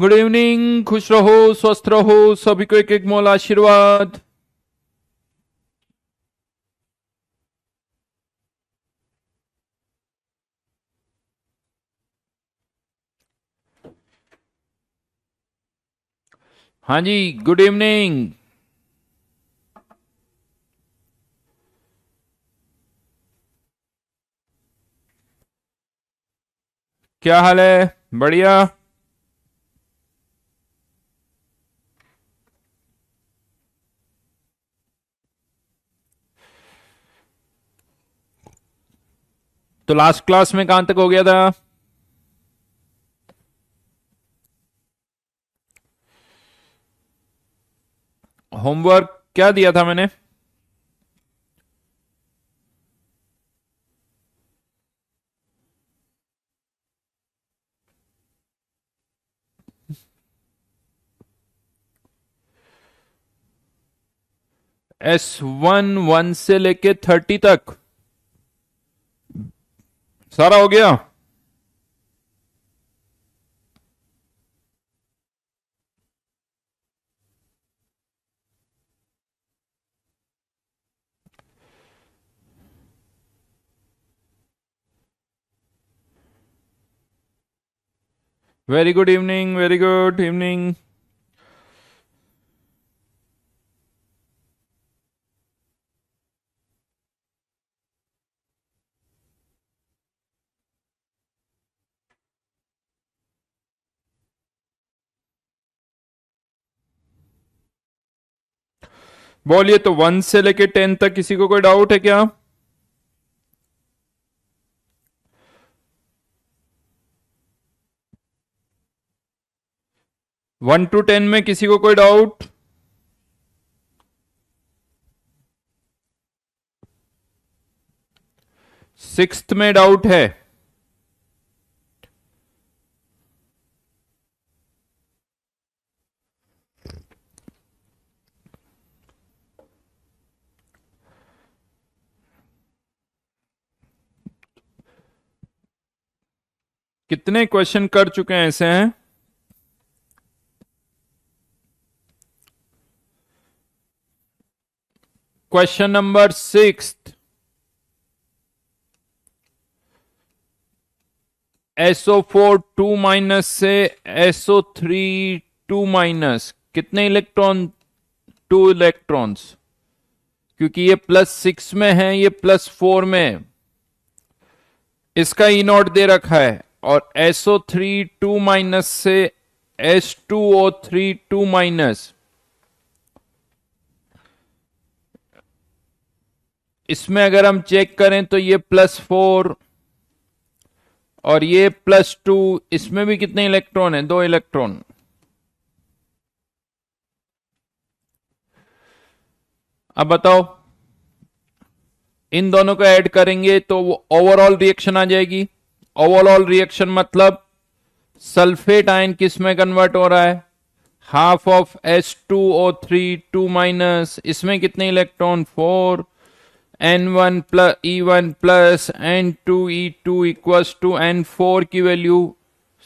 Good evening खुश रहो स्वस्थ रहो सभी को एक एक मोल आशीर्वाद हाँ जी गुड इवनिंग क्या हाल है बढ़िया तो लास्ट क्लास में कहां तक हो गया था होमवर्क क्या दिया था मैंने एस वन वन से लेके थर्टी तक सारा हो गया very good evening very good evening बोलिए तो वन से लेके टेन तक किसी को कोई डाउट है क्या वन टू टेन में किसी को कोई डाउट सिक्स में डाउट है कितने क्वेश्चन कर चुके हैं ऐसे हैं question number six SO four two minus से एसओ थ्री टू माइनस कितने इलेक्ट्रॉन टू इलेक्ट्रॉन्स क्योंकि ये प्लस सिक्स में है ये प्लस फोर में इसका इनोट e दे रखा है और एसओ थ्री टू माइनस से S two O three two minus इसमें अगर हम चेक करें तो ये प्लस फोर और ये प्लस टू इसमें भी कितने इलेक्ट्रॉन है दो इलेक्ट्रॉन अब बताओ इन दोनों को ऐड करेंगे तो वो ओवरऑल रिएक्शन आ जाएगी ओवरऑल रिएक्शन मतलब सल्फेट आयन किस में कन्वर्ट हो रहा है half of S two O three two minus इसमें कितने electron four n one plus e one plus n two e two इक्व टू एन फोर की वैल्यू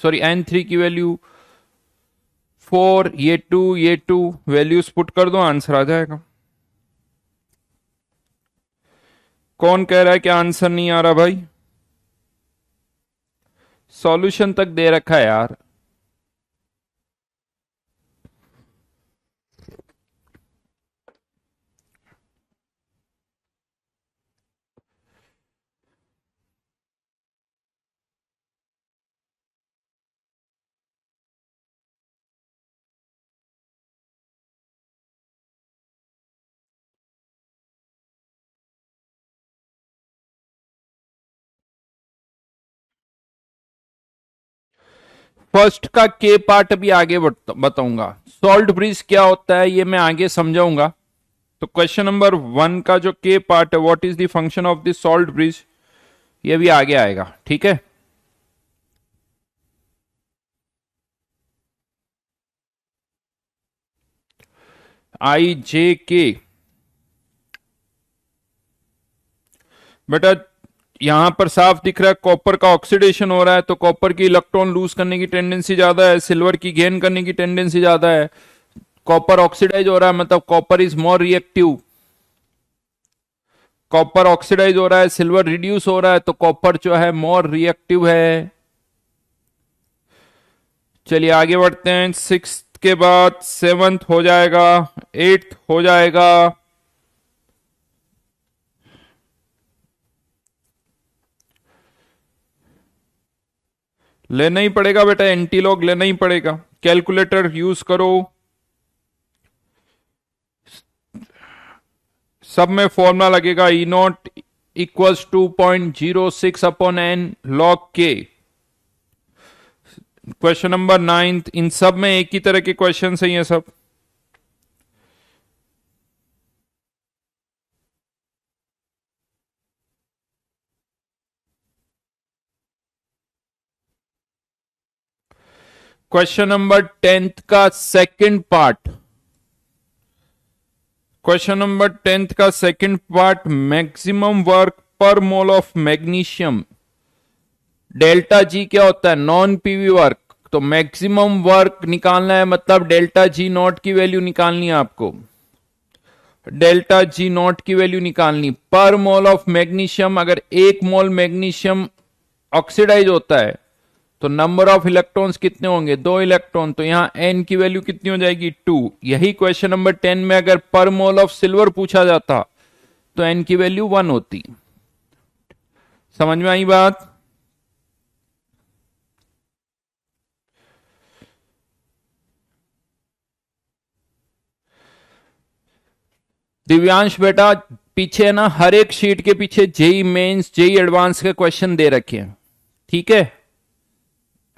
सॉरी एन थ्री की वैल्यू फोर ये टू ये टू वैल्यूज पुट कर दो answer आ जाएगा कौन कह रहा है कि आंसर नहीं आ रहा भाई सॉल्यूशन तक दे रखा है यार फर्स्ट का के पार्ट भी आगे बताऊंगा सॉल्ट ब्रिज क्या होता है ये मैं आगे समझाऊंगा तो क्वेश्चन नंबर वन का जो के पार्ट है what is the function of the salt bridge ये भी आगे आएगा ठीक है आई जे के बेटा यहां पर साफ दिख रहा है कॉपर का ऑक्सीडेशन हो रहा है तो कॉपर की इलेक्ट्रॉन लूज करने की टेंडेंसी ज्यादा है सिल्वर की गेन करने की टेंडेंसी ज्यादा है कॉपर ऑक्सीडाइज हो रहा है मतलब copper is more reactive copper oxidise हो रहा है सिल्वर रिड्यूस हो रहा है तो कॉपर जो है मोर रिएक्टिव है चलिए आगे बढ़ते हैं सिक्स के बाद सेवंथ हो जाएगा एट्थ हो जाएगा लेना ही पड़ेगा बेटा एंटीलॉग लेना ही पड़ेगा कैलकुलेटर यूज करो सब में फॉर्मूला लगेगा E naught equals to point zero six upon N log के क्वेश्चन नंबर नाइन्थ इन सब में एक ही तरह के क्वेश्चन है ये सब क्वेश्चन नंबर टेंथ का second part question number tenth का second part maximum work per mole of magnesium delta G क्या होता है नॉन पीवी वर्क तो मैक्सिमम वर्क निकालना है मतलब डेल्टा जी नॉट की वैल्यू निकालनी है आपको डेल्टा जी नॉट की वैल्यू निकालनी पर मोल ऑफ मैग्नीशियम अगर एक मोल मैग्नीशियम ऑक्सीडाइज होता है तो नंबर ऑफ इलेक्ट्रॉन्स कितने होंगे दो इलेक्ट्रॉन तो यहाँ एन की वैल्यू कितनी हो जाएगी टू यही क्वेश्चन नंबर टेन में अगर पर मोल ऑफ सिल्वर पूछा जाता तो एन की वैल्यू वन होती समझ में आई बात दिव्यांश बेटा पीछे ना हर एक शीट के पीछे जेई मेंस जेई एडवांस के क्वेश्चन दे रखे हैं ठीक है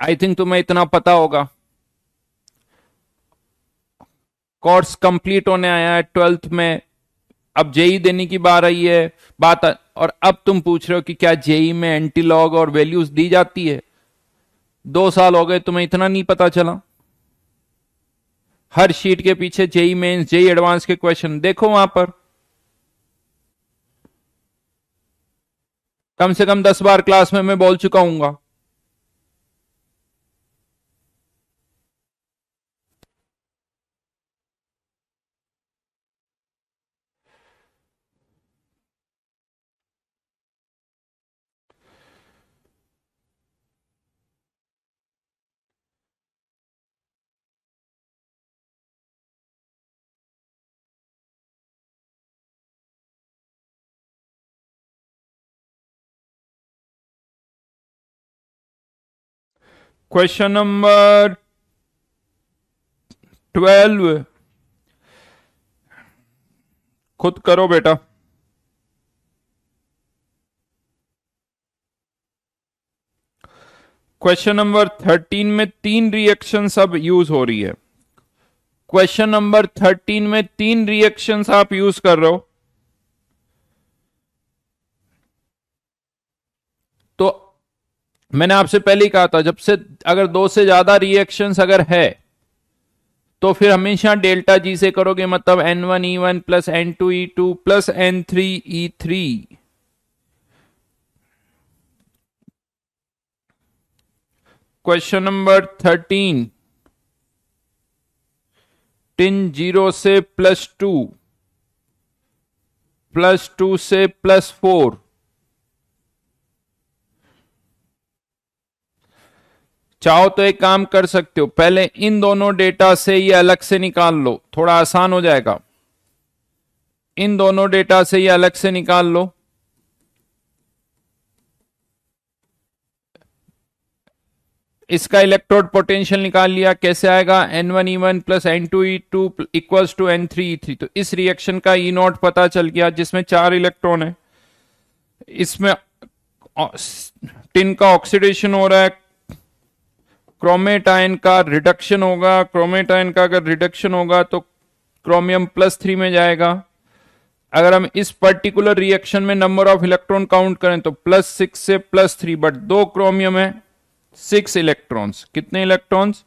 आई थिंक तुम्हें इतना पता होगा कोर्स कंप्लीट होने आया है ट्वेल्थ में अब जेई e देने की बार आई है बात आ, और अब तुम पूछ रहे हो कि क्या जेई e में एंटीलॉग और वैल्यूज दी जाती है दो साल हो गए तुम्हें इतना नहीं पता चला हर शीट के पीछे जेई मेन्स जेई एडवांस के क्वेश्चन देखो वहां पर कम से कम दस बार क्लास में मैं बोल चुका हूंगा क्वेश्चन नंबर ट्वेल्व खुद करो बेटा क्वेश्चन नंबर थर्टीन में तीन रिएक्शन अब यूज हो रही है क्वेश्चन नंबर थर्टीन में तीन रिएक्शन आप यूज कर रहे हो मैंने आपसे पहले ही कहा था जब से अगर दो से ज्यादा रिएक्शन अगर है तो फिर हमेशा डेल्टा जी से करोगे मतलब n one e one plus n two e two plus n three e three question number thirteen टिन जीरो से प्लस टू प्लस टू से प्लस फोर चाहो तो एक काम कर सकते हो पहले इन दोनों डेटा से ये अलग से निकाल लो थोड़ा आसान हो जाएगा इन दोनों डेटा से ये अलग से निकाल लो इसका इलेक्ट्रोड पोटेंशियल निकाल लिया कैसे आएगा n one e one plus n two e two equals to n three e three तो इस रिएक्शन का ई e नॉट पता चल गया जिसमें चार इलेक्ट्रॉन है इसमें टिन का ऑक्सीडेशन हो रहा है क्रोमेटाइन का रिडक्शन होगा क्रोमेटाइन का अगर रिडक्शन होगा तो क्रोमियम प्लस थ्री में जाएगा अगर हम इस पर्टिकुलर रिएक्शन में नंबर ऑफ इलेक्ट्रॉन काउंट करें तो प्लस सिक्स से प्लस थ्री बट दो क्रोमियम है सिक्स इलेक्ट्रॉन्स कितने इलेक्ट्रॉन्स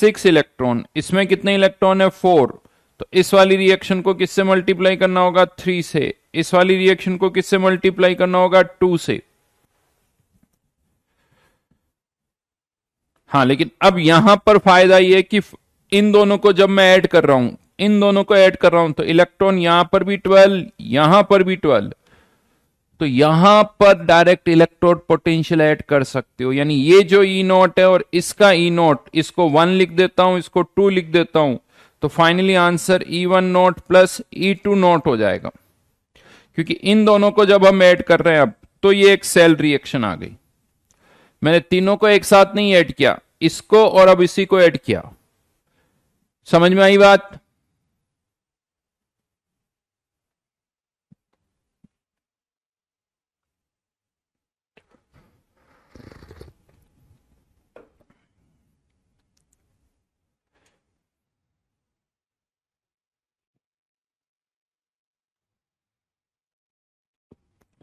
सिक्स इलेक्ट्रॉन इसमें कितने इलेक्ट्रॉन है फोर तो इस वाली रिएक्शन को किससे मल्टीप्लाई करना होगा थ्री से इस वाली रिएक्शन को किससे मल्टीप्लाई करना होगा टू से हाँ लेकिन अब यहां पर फायदा यह कि इन दोनों को जब मैं ऐड कर रहा हूं इन दोनों को ऐड कर रहा हूं तो इलेक्ट्रॉन यहां पर भी 12 यहां पर भी 12 तो यहां पर डायरेक्ट इलेक्ट्रोड पोटेंशियल ऐड कर सकते हो यानी ये जो ई e नोट है और इसका ई e नोट इसको वन लिख देता हूं इसको टू लिख देता हूं तो finally answer E one naught plus E two naught हो जाएगा क्योंकि इन दोनों को जब हम ऐड कर रहे हैं अब तो ये एक सेल रिएक्शन आ गई मैंने तीनों को एक साथ नहीं ऐड किया इसको और अब इसी को ऐड किया समझ में आई बात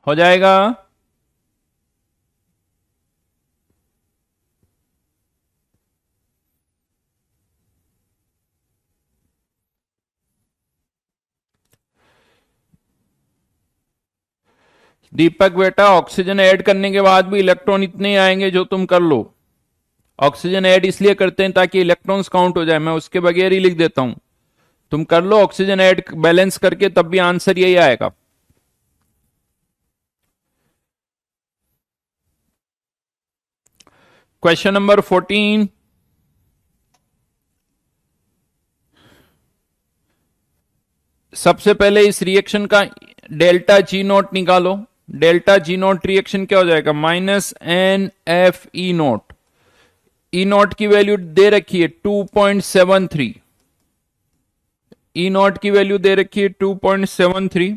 हो जाएगा दीपक बेटा ऑक्सीजन ऐड करने के बाद भी इलेक्ट्रॉन इतने आएंगे जो तुम कर लो ऑक्सीजन ऐड इसलिए करते हैं ताकि इलेक्ट्रॉन्स काउंट हो जाए मैं उसके बगैर ही लिख देता हूं तुम कर लो ऑक्सीजन ऐड बैलेंस करके तब भी आंसर यही आएगा क्वेश्चन नंबर फोर्टीन सबसे पहले इस रिएक्शन का डेल्टा जी नोट निकालो डेल्टा जी नॉट रिएक्शन क्या हो जाएगा minus n F E naught E naught की वैल्यू दे रखी है थ्री ई नॉट की वैल्यू दे रखी है थ्री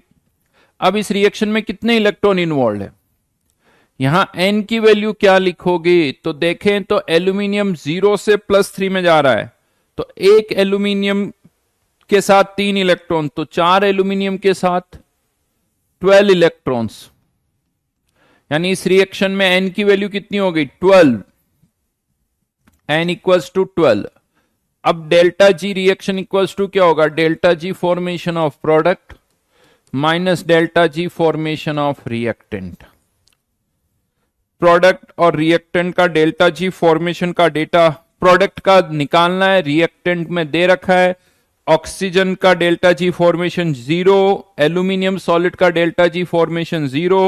अब इस रिएक्शन में कितने इलेक्ट्रॉन इन्वॉल्व है यहां एन की वैल्यू क्या लिखोगे तो देखें तो एल्यूमिनियम जीरो से प्लस थ्री में जा रहा है तो एक एल्यूमिनियम के साथ तीन इलेक्ट्रॉन तो चार एल्यूमिनियम के साथ ट्वेल्व इलेक्ट्रॉन्स यानी इस रिएक्शन में एन की वैल्यू कितनी हो गई twelve n equals to twelve अब delta G reaction equals to क्या होगा delta G formation of product minus delta G formation of reactant product और रिएक्टेंट का डेल्टा जी फॉर्मेशन का डेटा प्रोडक्ट का निकालना है रिएक्टेंट में दे रखा है ऑक्सीजन का delta G formation zero aluminium solid का delta G formation zero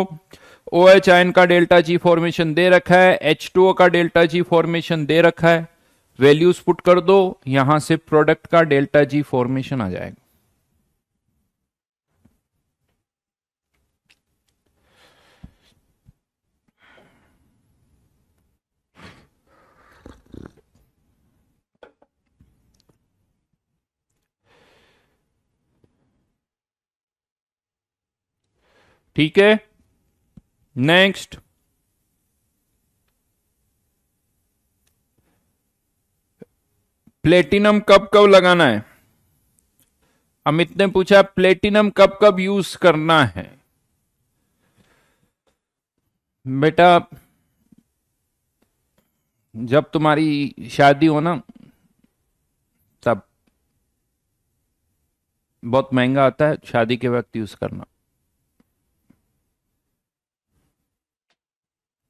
O H ion का डेल्टा जी फॉर्मेशन दे रखा है एच टू ओ का डेल्टा जी फॉर्मेशन दे रखा है वैल्यूज पुट कर दो यहां से प्रोडक्ट का डेल्टा जी फॉर्मेशन आ जाएगा ठीक है नेक्स्ट प्लेटिनम कब कब लगाना है अमित ने पूछा प्लेटिनम कब कब यूज करना है बेटा जब तुम्हारी शादी हो ना तब बहुत महंगा आता है शादी के वक्त यूज करना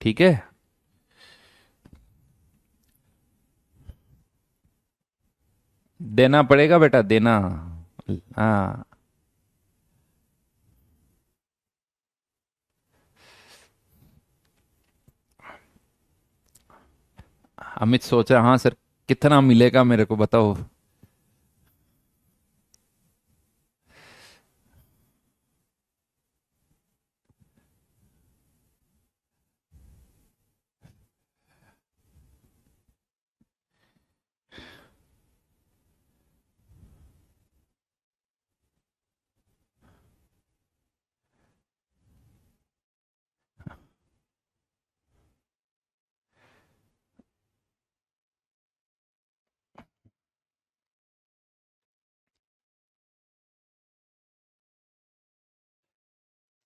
ठीक है देना पड़ेगा बेटा देना हाँ अमित सोच रहा हाँ सर कितना मिलेगा मेरे को बताओ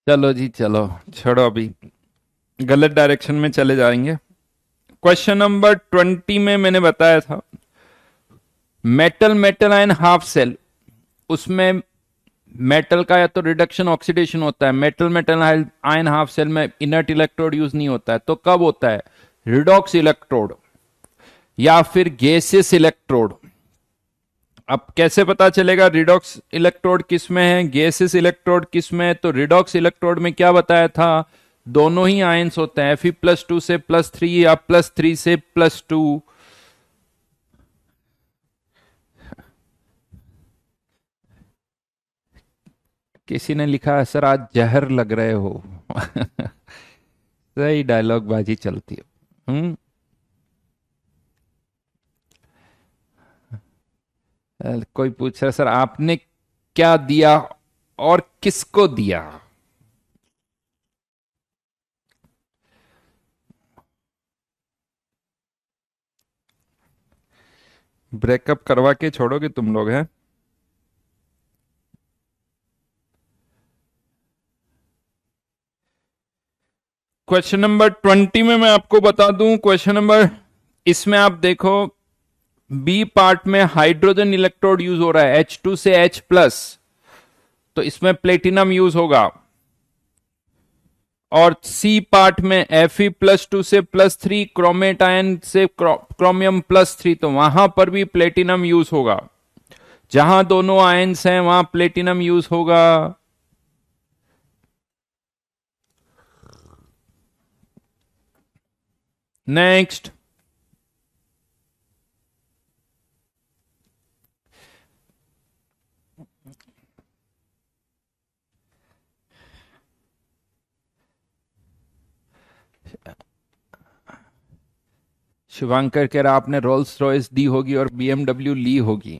चलो जी चलो छोड़ो अभी गलत डायरेक्शन में चले जाएंगे क्वेश्चन नंबर ट्वेंटी में मैंने बताया था metal metal ion half cell उसमें मेटल का या तो रिडक्शन ऑक्सीडेशन होता है metal metal ion half cell में इनर्ट इलेक्ट्रोड यूज नहीं होता है तो कब होता है रिडॉक्स इलेक्ट्रोड या फिर गैसेस इलेक्ट्रोड अब कैसे पता चलेगा रिडॉक्स इलेक्ट्रोड किस में है गैसेस इलेक्ट्रोड किस में है तो रिडॉक्स इलेक्ट्रोड में क्या बताया था दोनों ही आयंस होते हैं Fe प्लस टू से प्लस थ्री या प्लस थ्री से प्लस टू किसी ने लिखा सर आज जहर लग रहे हो सही डायलॉग बाजी चलती है हम्म कोई पूछ रहा सर आपने क्या दिया और किसको दिया ब्रेकअप करवा के छोड़ोगे तुम लोग हैं क्वेश्चन नंबर ट्वेंटी में मैं आपको बता दूं क्वेश्चन नंबर इसमें आप देखो बी पार्ट में हाइड्रोजन इलेक्ट्रोड यूज हो रहा है एच टू से एच प्लस तो इसमें प्लेटिनम यूज होगा और सी पार्ट में एफ ई प्लस टू से प्लस थ्री क्रोमेट आयन से क्रोमियम प्लस थ्री तो वहां पर भी प्लेटिनम यूज होगा जहां दोनों आयन हैं वहां प्लेटिनम यूज होगा नेक्स्ट शिवांकर कह रहा आपने रोल्स रॉयस दी होगी और बीएमडब्ल्यू ली होगी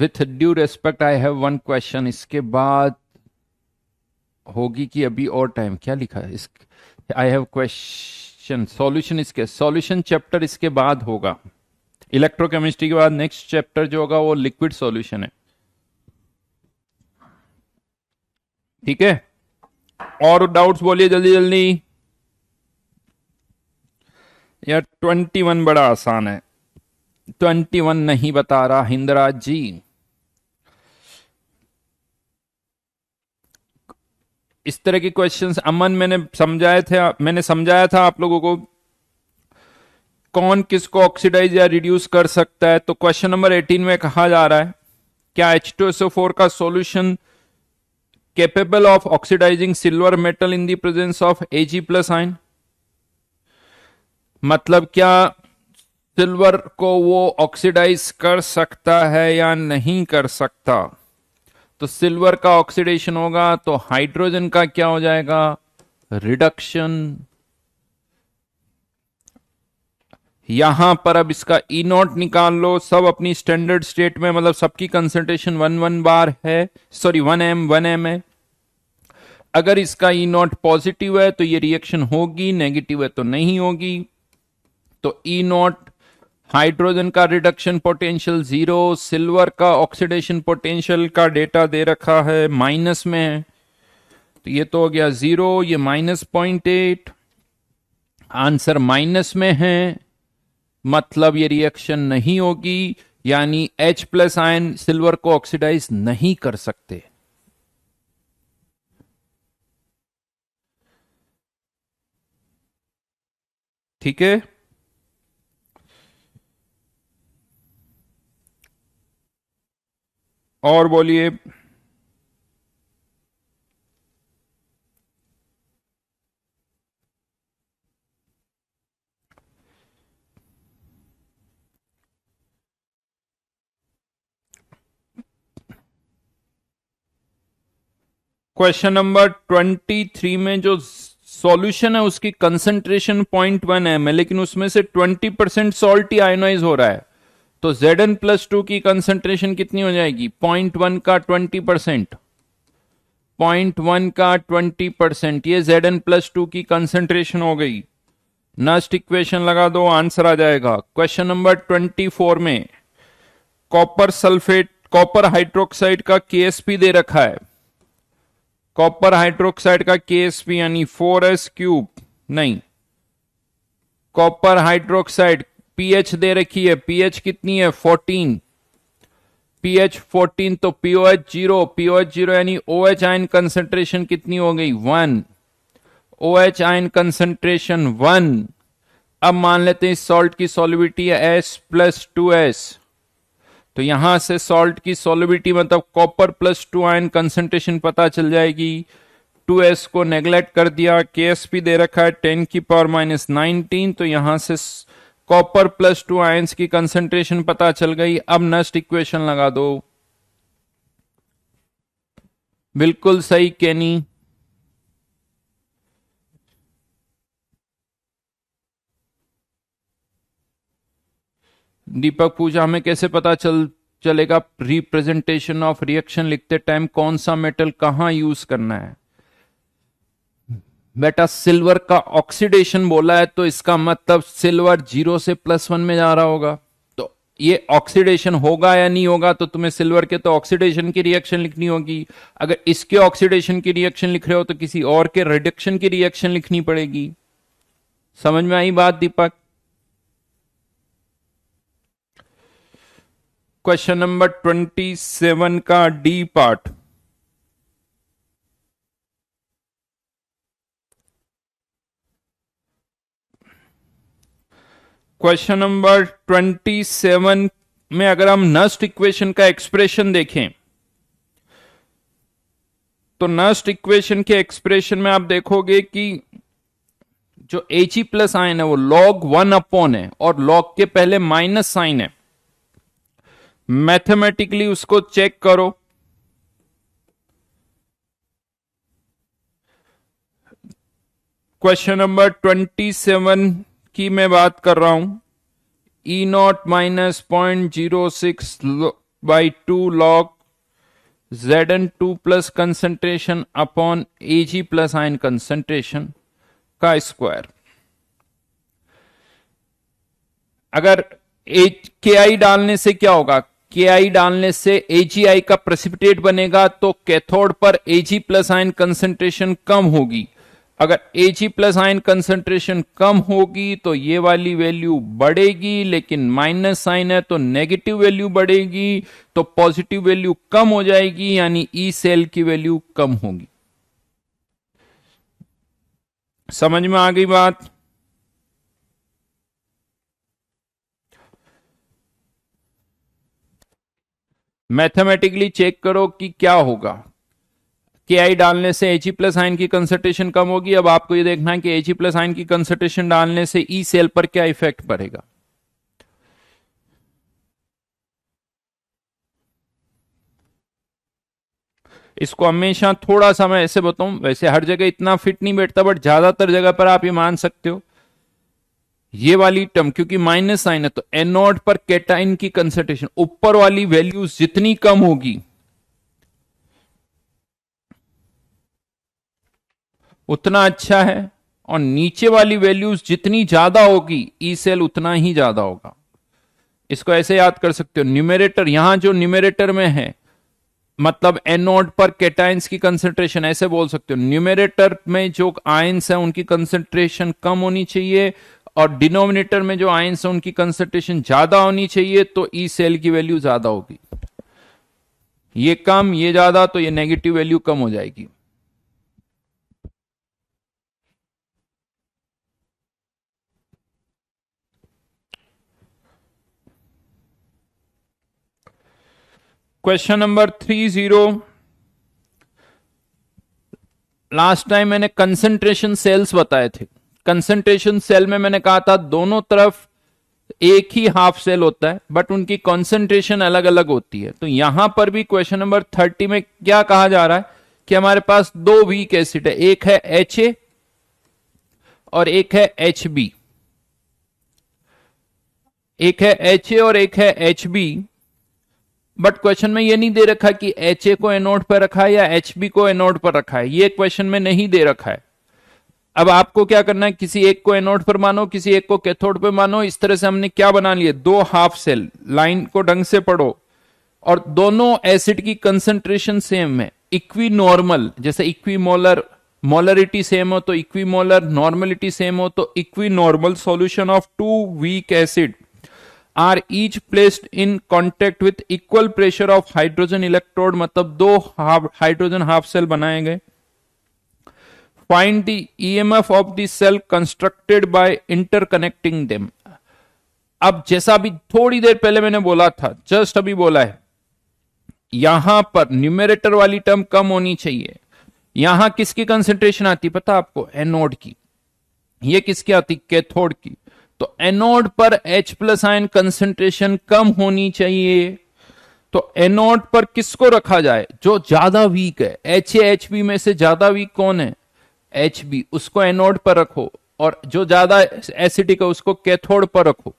with due respect I have one question इसके बाद होगी कि अभी और टाइम क्या लिखा है इस I have question question solution इसके सॉल्यूशन चैप्टर इसके बाद होगा इलेक्ट्रोकेमिस्ट्री के बाद नेक्स्ट चैप्टर जो होगा वो लिक्विड सॉल्यूशन है ठीक है और डाउट्स बोलिए जल्दी जल्दी यार ट्वेंटी वन बड़ा आसान है ट्वेंटी वन नहीं बता रहा हिंदराज जी इस तरह के क्वेश्चंस अमन मैंने समझाए थे मैंने समझाया था आप लोगों को कौन किसको ऑक्सीडाइज या रिड्यूस कर सकता है तो क्वेश्चन नंबर 18 में कहा जा रहा है क्या H2SO4 का solution of oxidising silver metal in the presence of A G plus ion मतलब क्या सिल्वर को वो ऑक्सीडाइज कर सकता है या नहीं कर सकता तो सिल्वर का ऑक्सीडेशन होगा तो हाइड्रोजन का क्या हो जाएगा रिडक्शन यहां पर अब इसका ई e नॉट निकाल लो सब अपनी स्टैंडर्ड स्टेट में मतलब सबकी कंसेंट्रेशन वन वन बार है sorry one M one M है अगर इसका ई नॉट पॉजिटिव है तो ये रिएक्शन होगी नेगेटिव है तो नहीं होगी तो ई e नॉट हाइड्रोजन का रिडक्शन पोटेंशियल जीरो सिल्वर का ऑक्सीडेशन पोटेंशियल का डेटा दे रखा है माइनस में है तो ये तो हो गया जीरो ये minus point eight answer minus में है मतलब ये रिएक्शन नहीं होगी यानी H प्लस आयन सिल्वर को ऑक्सीडाइज नहीं कर सकते ठीक है और बोलिए क्वेश्चन नंबर ट्वेंटी थ्री में जो सॉल्यूशन है उसकी कंसंट्रेशन पॉइंट वन एम है लेकिन उसमें से ट्वेंटी परसेंट सॉल्ट ही आयोनाइज हो रहा है तो जेड एन प्लस टू की कंसंट्रेशन कितनी हो जाएगी पॉइंट वन का ट्वेंटी परसेंट पॉइंट वन का ट्वेंटी परसेंट ये जेड एन प्लस टू की कंसंट्रेशन हो गई नस्ट इक्वेशन लगा दो आंसर आ जाएगा क्वेश्चन नंबर ट्वेंटी फोर में कॉपर सल्फेट कॉपर हाइड्रोक्साइड का केएसपी दे रखा है कॉपर हाइड्रोक्साइड का केएसपी यानी फोर एस क्यूब नहीं कॉपर हाइड्रोक्साइड पीएच दे रखी है पीएच कितनी है फोर्टीन पीएच फोर्टीन तो पीओएच जीरो पीओएच जीरो यानी ओएच आयन कंसेंट्रेशन कितनी हो गई one OH ion concentration one अब मान लेते हैं सॉल्ट की सॉलिबिलिटी है एस प्लस टू एस तो यहां से सॉल्ट की सॉलिबिलिटी मतलब copper plus two ion concentration पता चल जाएगी टू एस को नेग्लेक्ट कर दिया के एस पी दे रखा है टेन की पावर माइनस नाइनटीन तो यहां से कॉपर प्लस टू आयंस की कंसेंट्रेशन पता चल गई अब नेक्स्ट इक्वेशन लगा दो बिल्कुल सही कैनी दीपक पूजा हमें कैसे पता चल चलेगा रिप्रेजेंटेशन ऑफ रिएक्शन लिखते टाइम कौन सा मेटल कहां यूज करना है बेटा सिल्वर का ऑक्सीडेशन बोला है तो इसका मतलब सिल्वर जीरो से प्लस वन में जा रहा होगा तो ये ऑक्सीडेशन होगा या नहीं होगा तो तुम्हें सिल्वर के तो ऑक्सीडेशन की रिएक्शन लिखनी होगी अगर इसके ऑक्सीडेशन की रिएक्शन लिख रहे हो तो किसी और के रिडक्शन की रिएक्शन लिखनी पड़ेगी समझ में आई बात Deepak question number twenty seven का D part question number twenty seven में अगर हम नस्ट इक्वेशन का एक्सप्रेशन देखें तो नस्ट इक्वेशन के एक्सप्रेशन में आप देखोगे कि जो एच ई प्लस आइन है वो लॉग वन अपॉन है और लॉग के पहले माइनस साइन है मैथमेटिकली उसको चेक करो क्वेश्चन नंबर ट्वेंटी सेवन की मैं बात कर रहा हूं E naught minus point zero six by two log Z N two plus concentration upon A G plus ion concentration का स्क्वायर अगर एच के आई डालने से क्या होगा के आई डालने से ए जी आई का प्रेसिपिटेट बनेगा तो कैथोड पर ए जी प्लस आइन कंसेंट्रेशन कम होगी अगर H E plus ion concentration कम होगी तो ये वाली वैल्यू बढ़ेगी लेकिन माइनस साइन है तो नेगेटिव वैल्यू बढ़ेगी तो पॉजिटिव वैल्यू कम हो जाएगी यानी ई e सेल की वैल्यू कम होगी समझ में आ गई बात मैथमेटिकली चेक करो कि क्या होगा के आई डालने से एच ई प्लस आइन की कंसंट्रेशन कम होगी अब आपको ये देखना है कि एच ई प्लस आइन की कंसेंट्रेशन डालने से ई e सेल पर क्या इफेक्ट पड़ेगा इसको हमेशा थोड़ा सा मैं ऐसे बताऊं वैसे हर जगह इतना फिट नहीं बैठता बट ज्यादातर जगह पर आप ये मान सकते हो ये वाली टर्म क्योंकि माइनस साइन है तो एनोड पर कैटाइन की कंसंट्रेशन ऊपर वाली वैल्यूज जितनी कम होगी उतना अच्छा है और नीचे वाली वैल्यूज जितनी ज्यादा होगी ई e सेल उतना ही ज्यादा होगा इसको ऐसे याद कर सकते हो न्यूमेरेटर यहां जो न्यूमेरेटर में है मतलब एनोड पर कैटाइंस की कंसेंट्रेशन ऐसे बोल सकते हो न्यूमेरेटर में जो आयंस है उनकी कंसेंट्रेशन कम होनी चाहिए और डिनोमिनेटर में जो आयंस है उनकी कंसेंट्रेशन ज्यादा होनी चाहिए तो ई e सेल की वैल्यू ज्यादा होगी ये कम ये ज्यादा तो ये नेगेटिव वैल्यू कम हो जाएगी question number three zero last time मैंने कंसंट्रेशन सेल्स बताए थे कंसंट्रेशन सेल में मैंने कहा था दोनों तरफ एक ही हाफ सेल होता है बट उनकी कंसंट्रेशन अलग अलग होती है तो यहां पर भी क्वेश्चन नंबर थर्टी में क्या कहा जा रहा है कि हमारे पास दो वीक एसिड है एक है एच ए और एक है एच बी एक है एच ए और एक है एच बी बट क्वेश्चन में ये नहीं दे रखा कि एच ए को एनोड पर रखा है या एच बी को एनोड पर रखा है ये क्वेश्चन में नहीं दे रखा है अब आपको क्या करना है किसी एक को एनोड पर मानो किसी एक को कैथोड पर मानो इस तरह से हमने क्या बना लिए दो हाफ सेल लाइन को ढंग से पढ़ो और दोनों एसिड की कंसंट्रेशन सेम है इक्वी नॉर्मल जैसे इक्वी मोलर मोलरिटी सेम हो तो इक्वी मोलर नॉर्मलिटी सेम हो तो equinormal solution of two weak acid are each placed in contact with equal pressure of hydrogen electrode मतलब दो hydrogen half cell बनाए गए find the F e of the cell constructed by interconnecting them अब जैसा अभी थोड़ी देर पहले मैंने बोला था जस्ट अभी बोला है यहां पर न्यूमेरेटर वाली टर्म कम होनी चाहिए यहां किसकी कंसेंट्रेशन आती पता आपको एनोड की ये किसकी आती कैथोड की तो एनोड पर H प्लस आयन कंसेंट्रेशन कम होनी चाहिए तो एनोड पर किसको रखा जाए जो ज्यादा वीक है एच एच बी में से ज्यादा वीक कौन है एच बी उसको एनोड पर रखो और जो ज्यादा एसिडिक है उसको कैथोड पर रखो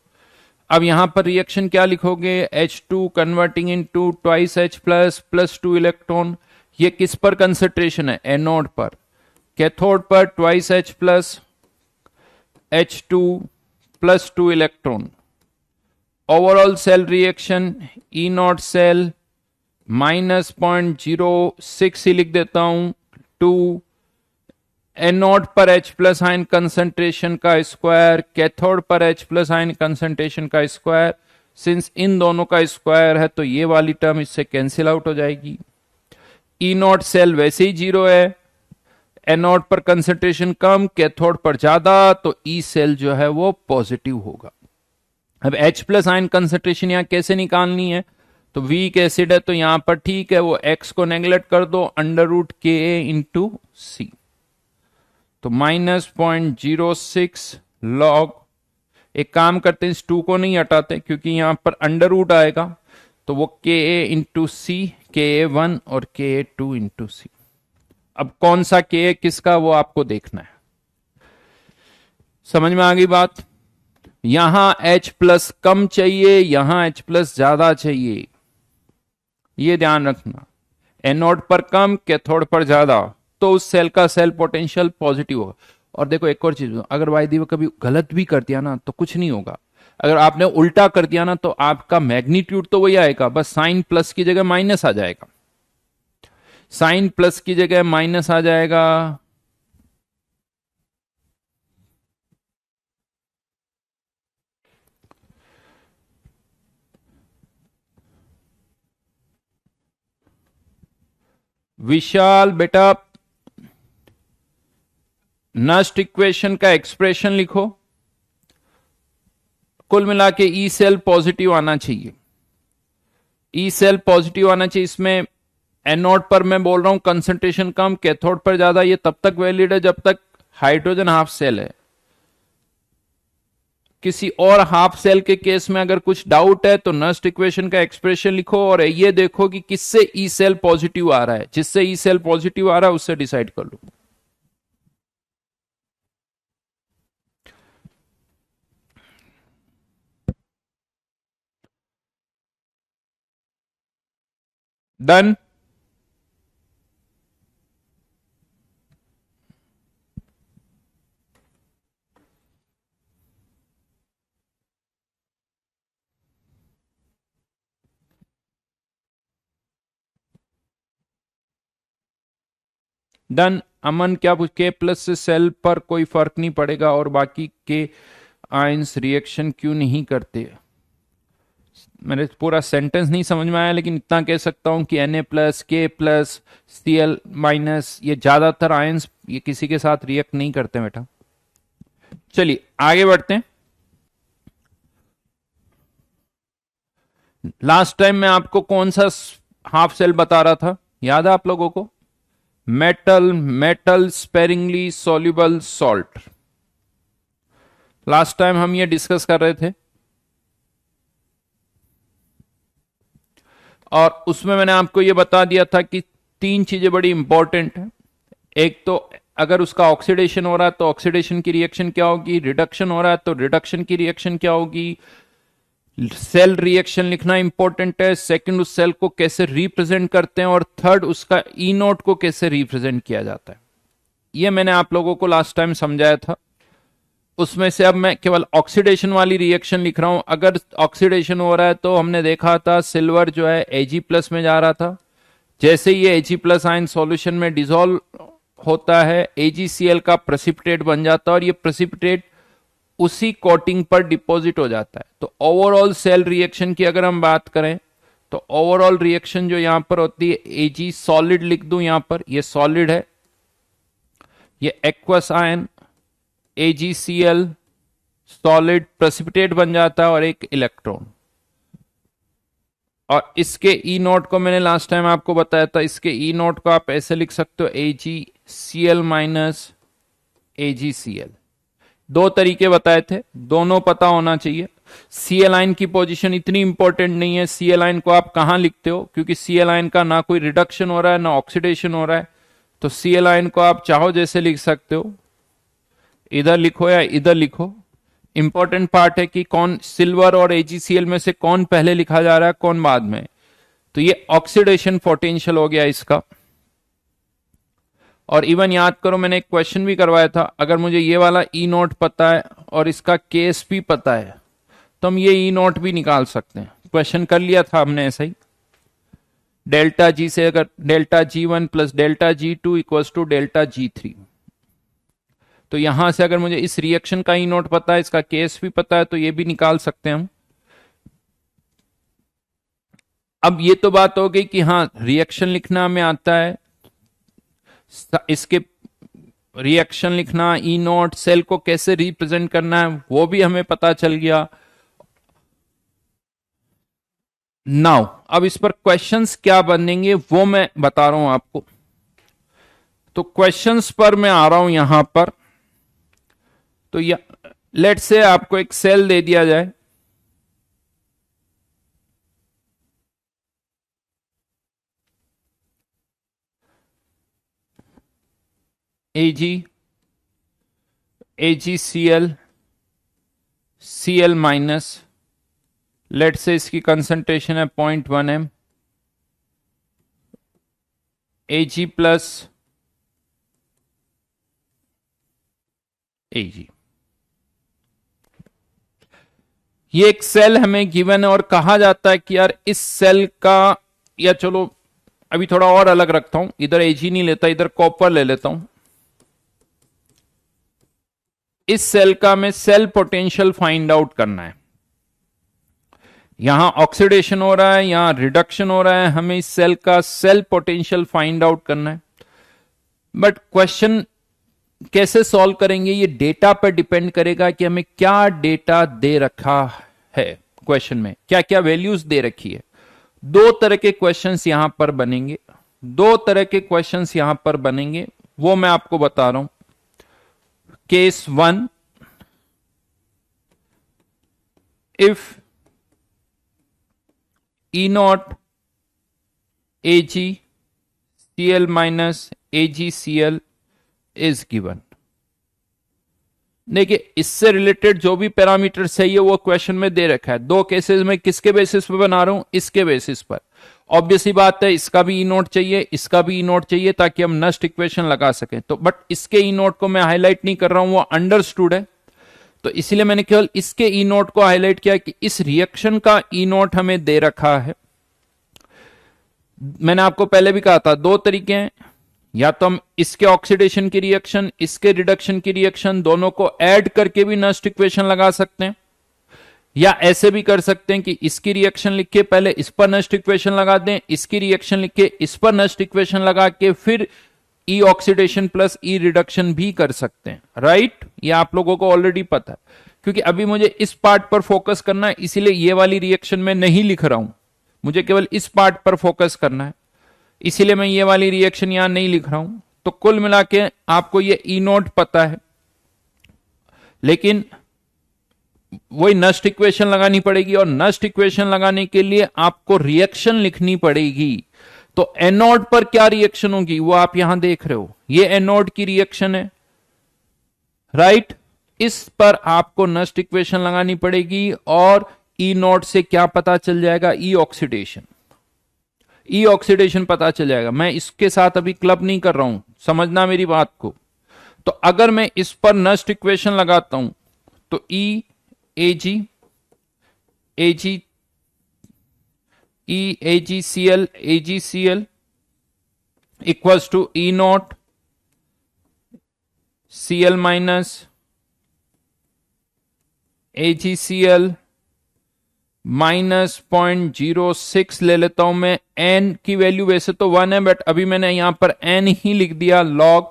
अब यहां पर रिएक्शन क्या लिखोगे H two converting in to twice H plus plus two electron ये किस पर कंसेंट्रेशन है एनोड पर कैथोड पर twice H plus H two plus 2 electron. Overall cell reaction E naught cell minus point zero six ही लिख देता हूं टू एनोड पर एच प्लस आइन कंसंट्रेशन का स्क्वायर कैथोड पर एच प्लस आइन कंसंट्रेशन का स्क्वायर सिंस इन दोनों का स्क्वायर है तो ये वाली टर्म इससे कैंसिल आउट हो जाएगी ई नॉट सेल वैसे ही जीरो है एनोड पर कंसेंट्रेशन कम कैथोड पर ज्यादा तो ई e सेल जो है वो पॉजिटिव होगा अब H प्लस आयन कंसेंट्रेशन यहां कैसे निकालनी है तो वीक एसिड है तो यहां पर ठीक है वो X को नेग्लेक्ट कर दो अंडर रूट के ए इंटू सी तो minus point zero six log एक काम करते हैं इस टू को नहीं हटाते क्योंकि यहां पर अंडर रूट आएगा तो वो के ए इंटू सी के ए वन और के ए टू इंटू सी अब कौन सा के किसका वो आपको देखना है समझ में आ गई बात यहां एच प्लस कम चाहिए यहां एच प्लस ज्यादा चाहिए ये ध्यान रखना एनोड पर कम कैथोड पर ज्यादा तो उस सेल का सेल पोटेंशियल पॉजिटिव होगा और देखो एक और चीज अगर वाई देव कभी गलत भी कर दिया ना तो कुछ नहीं होगा अगर आपने उल्टा कर दिया ना तो आपका मैग्नीट्यूड तो वही आएगा बस साइन प्लस की जगह माइनस आ जाएगा साइन प्लस की जगह माइनस आ जाएगा विशाल बेटा नस्ट इक्वेशन का एक्सप्रेशन लिखो कुल मिला के ई सेल पॉजिटिव आना चाहिए ई सेल पॉजिटिव आना चाहिए इसमें एनोड पर मैं बोल रहा हूं कंसेंट्रेशन कम कैथोड पर ज्यादा ये तब तक वैलिड है जब तक हाइड्रोजन हाफ सेल है किसी और हाफ सेल के केस में अगर कुछ डाउट है तो नस्ट इक्वेशन का एक्सप्रेशन लिखो और ये देखो कि किससे ई सेल पॉजिटिव आ रहा है जिससे ई सेल पॉजिटिव आ रहा है उससे डिसाइड कर लो done डन अमन क्या के प्लस से सेल पर कोई फर्क नहीं पड़ेगा और बाकी के आयंस रिएक्शन क्यों नहीं करते मैंने पूरा सेंटेंस नहीं समझ में आया लेकिन इतना कह सकता हूं कि N A plus K plus C L minus ये ज्यादातर आयंस ये किसी के साथ रिएक्ट नहीं करते बेटा चलिए आगे बढ़ते हैं लास्ट टाइम मैं आपको कौन सा हाफ सेल बता रहा था याद है आप लोगों को metal metal sparingly soluble salt last time हम ये डिस्कस कर रहे थे और उसमें मैंने आपको ये बता दिया था कि तीन चीजें बड़ी इंपॉर्टेंट है एक तो अगर उसका ऑक्सीडेशन हो रहा है तो ऑक्सीडेशन की रिएक्शन क्या होगी रिडक्शन हो रहा है तो रिडक्शन की रिएक्शन क्या होगी सेल रिएक्शन लिखना इंपॉर्टेंट है सेकंड उस सेल को कैसे रिप्रेजेंट करते हैं और थर्ड उसका ई नोट को कैसे रिप्रेजेंट किया जाता है यह मैंने आप लोगों को लास्ट टाइम समझाया था उसमें से अब मैं केवल ऑक्सीडेशन वाली रिएक्शन लिख रहा हूं अगर ऑक्सीडेशन हो रहा है तो हमने देखा था सिल्वर जो है एजी प्लस में जा रहा था जैसे ये एजी प्लस आयन सोल्यूशन में डिजोल्व होता है एजीसीएल का प्रेसिपिटेट बन जाता है और ये प्रेसिपिटेट उसी कोटिंग पर डिपॉजिट हो जाता है तो ओवरऑल सेल रिएक्शन की अगर हम बात करें तो ओवरऑल रिएक्शन जो यहां पर होती है एजी सॉलिड लिख दूं यहां पर ये यह सॉलिड है ये aqueous ion A G C L solid precipitate बन जाता है और एक इलेक्ट्रॉन और इसके ई e नोट को मैंने लास्ट टाइम आपको बताया था इसके ई e नोट को आप ऐसे लिख सकते हो A G C L minus A G C L दो तरीके बताए थे दोनों पता होना चाहिए सी की पोजीशन इतनी इंपॉर्टेंट नहीं है सी एलाइन को आप कहां लिखते हो क्योंकि सी का ना कोई रिडक्शन हो रहा है ना ऑक्सीडेशन हो रहा है तो सी आइन को आप चाहो जैसे लिख सकते हो इधर लिखो या इधर लिखो इंपॉर्टेंट पार्ट है कि कौन सिल्वर और एजीसीएल में से कौन पहले लिखा जा रहा है कौन बाद में तो ये ऑक्सीडेशन पोटेंशियल हो गया इसका और इवन याद करो मैंने एक क्वेश्चन भी करवाया था अगर मुझे ये वाला ई नोट पता है और इसका केस भी पता है तो हम ये ई नोट भी निकाल सकते हैं क्वेश्चन कर लिया था हमने ऐसा ही डेल्टा जी से अगर delta G one plus delta G two equals to delta G three तो यहां से अगर मुझे इस रिएक्शन का ई नोट पता है इसका केस भी पता है तो ये भी निकाल सकते हैं हम अब ये तो बात हो गई कि हाँ रिएक्शन लिखना हमें आता है इसके रिएक्शन लिखना ई नॉट सेल को कैसे रिप्रेजेंट करना है वो भी हमें पता चल गया नाउ अब इस पर क्वेश्चंस क्या बनेंगे वो मैं बता रहा हूं आपको तो क्वेश्चंस पर मैं आ रहा हूं यहां पर तो लेट से आपको एक सेल दे दिया जाए AG, AgCl, Cl minus let से इसकी कंसंट्रेशन है point one M A G plus A G ये एक सेल हमें गिवन है और कहा जाता है कि यार इस सेल का या चलो अभी थोड़ा और अलग रखता हूं इधर एजी नहीं लेता इधर कॉपर ले लेता हूं इस सेल का हमें सेल पोटेंशियल फाइंड आउट करना है यहां ऑक्सीडेशन हो रहा है यहां रिडक्शन हो रहा है हमें इस सेल का सेल पोटेंशियल फाइंड आउट करना है बट क्वेश्चन कैसे सॉल्व करेंगे ये डेटा पर डिपेंड करेगा कि हमें क्या डेटा दे रखा है क्वेश्चन में क्या क्या वैल्यूज दे रखी है दो तरह के क्वेश्चंस यहां पर बनेंगे दो तरह के क्वेश्चंस यहां पर बनेंगे वो मैं आपको बता रहा हूं case 1 if E naught AG Cl minus AgCl is given देखिए इससे रिलेटेड जो भी पैरामीटर है वो क्वेश्चन में दे रखा है दो केसेस में किसके बेसिस पे बना रहा हूं इसके बेसिस पर ऑब्वियसली बात है इसका भी ई नोट चाहिए इसका भी ई नोट चाहिए ताकि हम नस्ट इक्वेशन लगा सकें तो बट इसके ई नोट को मैं हाईलाइट नहीं कर रहा हूं वो अंडरस्टूड है तो इसलिए मैंने केवल इसके ई नोट को हाईलाइट किया कि इस रिएक्शन का ई नोट हमें दे रखा है मैंने आपको पहले भी कहा था दो तरीके हैं या तो हम इसके ऑक्सीडेशन की रिएक्शन इसके रिडक्शन की रिएक्शन दोनों को ऐड करके भी नस्ट इक्वेशन लगा सकते हैं या ऐसे भी कर सकते हैं कि इसकी रिएक्शन लिख के पहले इस पर नष्ट इक्वेशन लगा दें इसकी रिएक्शन लिख के इस पर नष्ट इक्वेशन लगा के फिर E oxidation plus E reduction भी कर सकते हैं राइट ये आप लोगों को ऑलरेडी पता है क्योंकि अभी मुझे इस पार्ट पर फोकस करना है इसीलिए ये वाली रिएक्शन में नहीं लिख रहा हूं मुझे केवल इस पार्ट पर फोकस करना है इसीलिए मैं ये वाली रिएक्शन यहां नहीं लिख रहा हूं तो कुल मिला के आपको ये ई e नोट पता है लेकिन वही नस्ट इक्वेशन लगानी पड़ेगी और नस्ट इक्वेशन लगाने के लिए आपको रिएक्शन लिखनी पड़ेगी तो एनोड पर क्या रिएक्शन होगी वो आप यहां देख रहे हो ये एनोड की रिएक्शन है राइट इस पर आपको नस्ट इक्वेशन लगानी पड़ेगी और ई नोट से क्या पता चल जाएगा ई ऑक्सीडेशन ई ऑक्सीडेशन पता चल जाएगा मैं इसके साथ अभी क्लब नहीं कर रहा हूं समझना मेरी बात को तो अगर मैं इस पर नस्ट इक्वेशन लगाता हूं तो E e AG, AG, E AGCL, AGCL equals to E naught CL minus AGCL minus point zero six ले लेता हूं मैं एन की वैल्यू वैसे तो वन है बट अभी मैंने यहां पर एन ही लिख दिया लॉग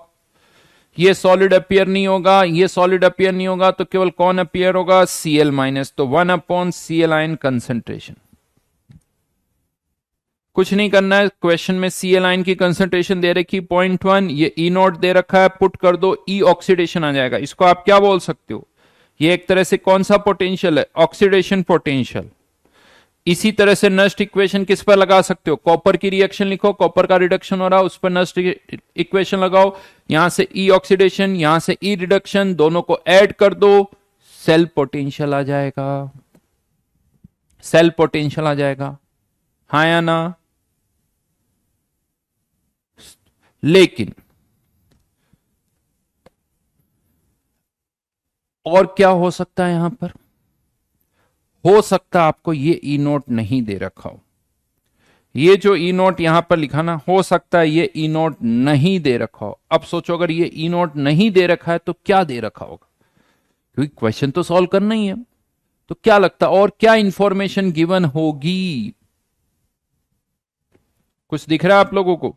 ये सॉलिड अपियर नहीं होगा ये सॉलिड अपियर नहीं होगा तो केवल कौन अपियर होगा सीएल माइनस तो one upon C L ion concentration कुछ नहीं करना है क्वेश्चन में सीएल आइन की कंसेंट्रेशन दे रखी पॉइंट वन ये ई e नोट दे रखा है पुट कर दो ई e ऑक्सीडेशन आ जाएगा इसको आप क्या बोल सकते हो ये एक तरह से कौन सा पोटेंशियल है ऑक्सीडेशन पोटेंशियल इसी तरह से नष्ट इक्वेशन किस पर लगा सकते हो कॉपर की रिएक्शन लिखो कॉपर का रिडक्शन हो रहा है उस पर नष्ट इक्वेशन लगाओ यहां से ई ऑक्सीडेशन यहां से ई e रिडक्शन दोनों को ऐड कर दो सेल पोटेंशियल आ जाएगा सेल पोटेंशियल आ जाएगा हा या ना लेकिन और क्या हो सकता है यहां पर हो सकता आपको ये ई नोट नहीं दे रखा हो ये जो ई नोट यहां पर लिखा ना हो सकता है ये ई नोट नहीं दे रखा हो अब सोचो अगर ये ई नोट नहीं दे रखा है तो क्या दे रखा होगा क्योंकि क्वेश्चन तो सॉल्व करना ही है तो क्या लगता और क्या इंफॉर्मेशन गिवन होगी कुछ दिख रहा है आप लोगों को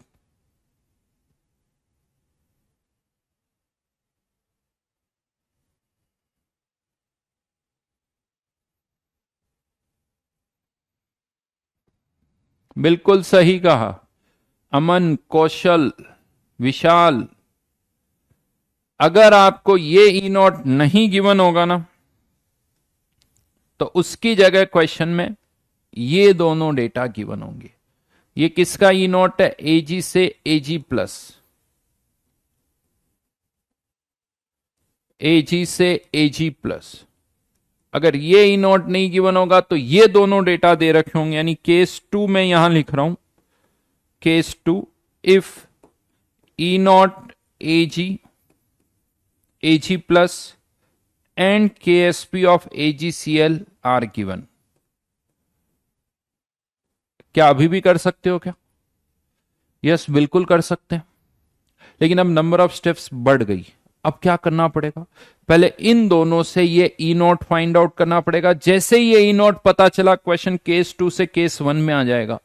बिल्कुल सही कहा अमन कौशल विशाल अगर आपको ये ई e नॉट नहीं गिवन होगा ना तो उसकी जगह क्वेश्चन में ये दोनों डेटा गिवन होंगे ये किसका ई e नॉट है एजी से एजी प्लस एजी से एजी प्लस अगर ये ई नॉट नहीं गिवन होगा तो ये दोनों डेटा दे रखे होंगे यानी केस टू में यहां लिख रहा हूं case two if E naught A G A G plus and K S P of A G C L are given क्या अभी भी कर सकते हो क्या यस yes, बिल्कुल कर सकते हैं लेकिन अब नंबर ऑफ स्टेप्स बढ़ गई अब क्या करना पड़ेगा पहले इन दोनों से ये ई नॉट फाइंड आउट करना पड़ेगा जैसे ये ई e नॉट पता चला क्वेश्चन केस टू से केस वन में आ जाएगा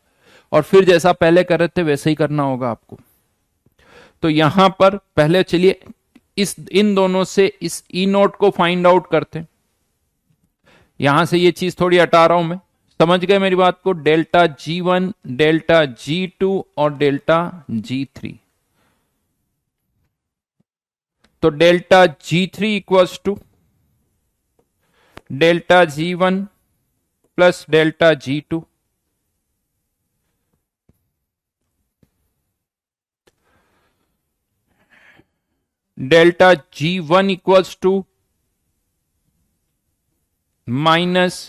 और फिर जैसा पहले कर रहे थे वैसे ही करना होगा आपको तो यहां पर पहले चलिए इस इन दोनों से इस ई e नोट को फाइंड आउट करते यहां से ये चीज थोड़ी हटा रहा हूं मैं समझ गए मेरी बात को delta G one delta G two और डेल्टा जी थ्री तो delta G three equals to delta G one plus delta G two delta G one equals to minus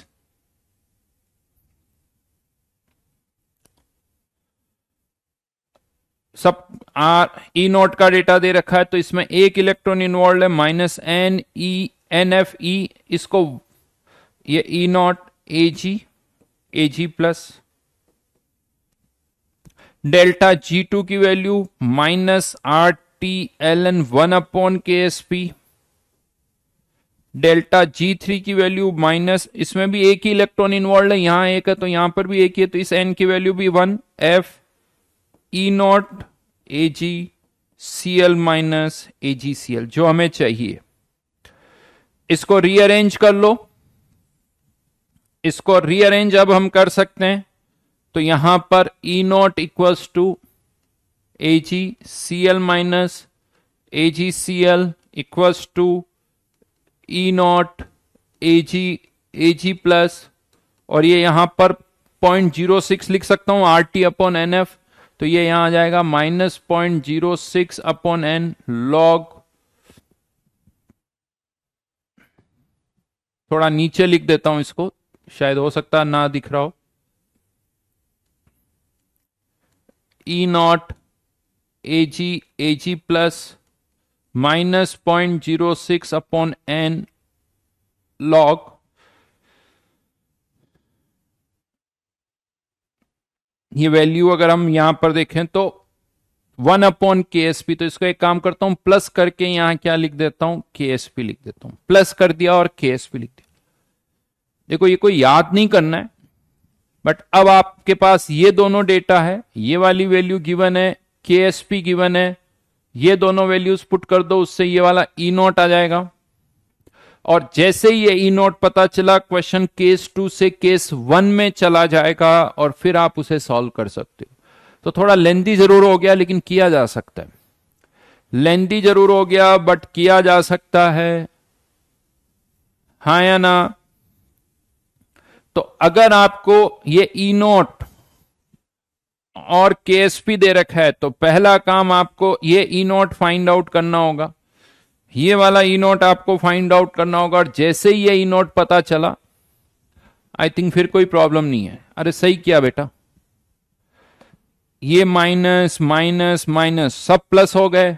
सब आर ई नोट का डेटा दे रखा है तो इसमें एक इलेक्ट्रॉन इन्वॉल्व है minus N E N F E इसको ये E naught A G A G plus delta G two की value minus R T L N one upon K S P delta G three की value minus इसमें भी एक ही electron involve है यहां एक है तो यहां पर भी एक ही है तो इस एन की वैल्यू भी one F E naught A G C L minus A G C L जो हमें चाहिए इसको रीअरेंज कर लो इसको रीअरेंज अब हम कर सकते हैं तो यहां पर E naught equals to A G C L minus A G C L equals to E naught A G A G plus और ये यहां पर पॉइंट जीरो सिक्स लिख सकता हूं R T upon N F तो ये यहां आ जाएगा minus point zero six upon N log थोड़ा नीचे लिख देता हूं इसको शायद हो सकता ना दिख रहा हो E naught A G A G plus minus point zero six upon N log ये वैल्यू अगर हम यहां पर देखें तो one upon K S P तो इसका एक काम करता हूं प्लस करके यहां क्या लिख देता हूं के एस पी लिख देता हूं प्लस कर दिया और के एस पी लिख दिया देखो ये कोई याद नहीं करना है बट अब आपके पास ये दोनों डेटा है ये वाली वैल्यू गिवन है के एस पी गिवन है ये दोनों वैल्यूज पुट कर दो उससे ये वाला ई e नॉट आ जाएगा और जैसे ही ये ई नोट पता चला क्वेश्चन केस टू से केस वन में चला जाएगा और फिर आप उसे सॉल्व कर सकते हो तो थोड़ा लेंदी जरूर हो गया लेकिन किया जा सकता है लेंदी जरूर हो गया बट किया जा सकता है हा या ना तो अगर आपको ये ई नोट और केएसपी दे रखा है तो पहला काम आपको ये ई नोट फाइंड आउट करना होगा ये वाला ई नोट आपको फाइंड आउट करना होगा और जैसे ही ये ई नोट पता चला आई थिंक फिर कोई प्रॉब्लम नहीं है अरे सही किया बेटा ये माइनस माइनस माइनस सब प्लस हो गए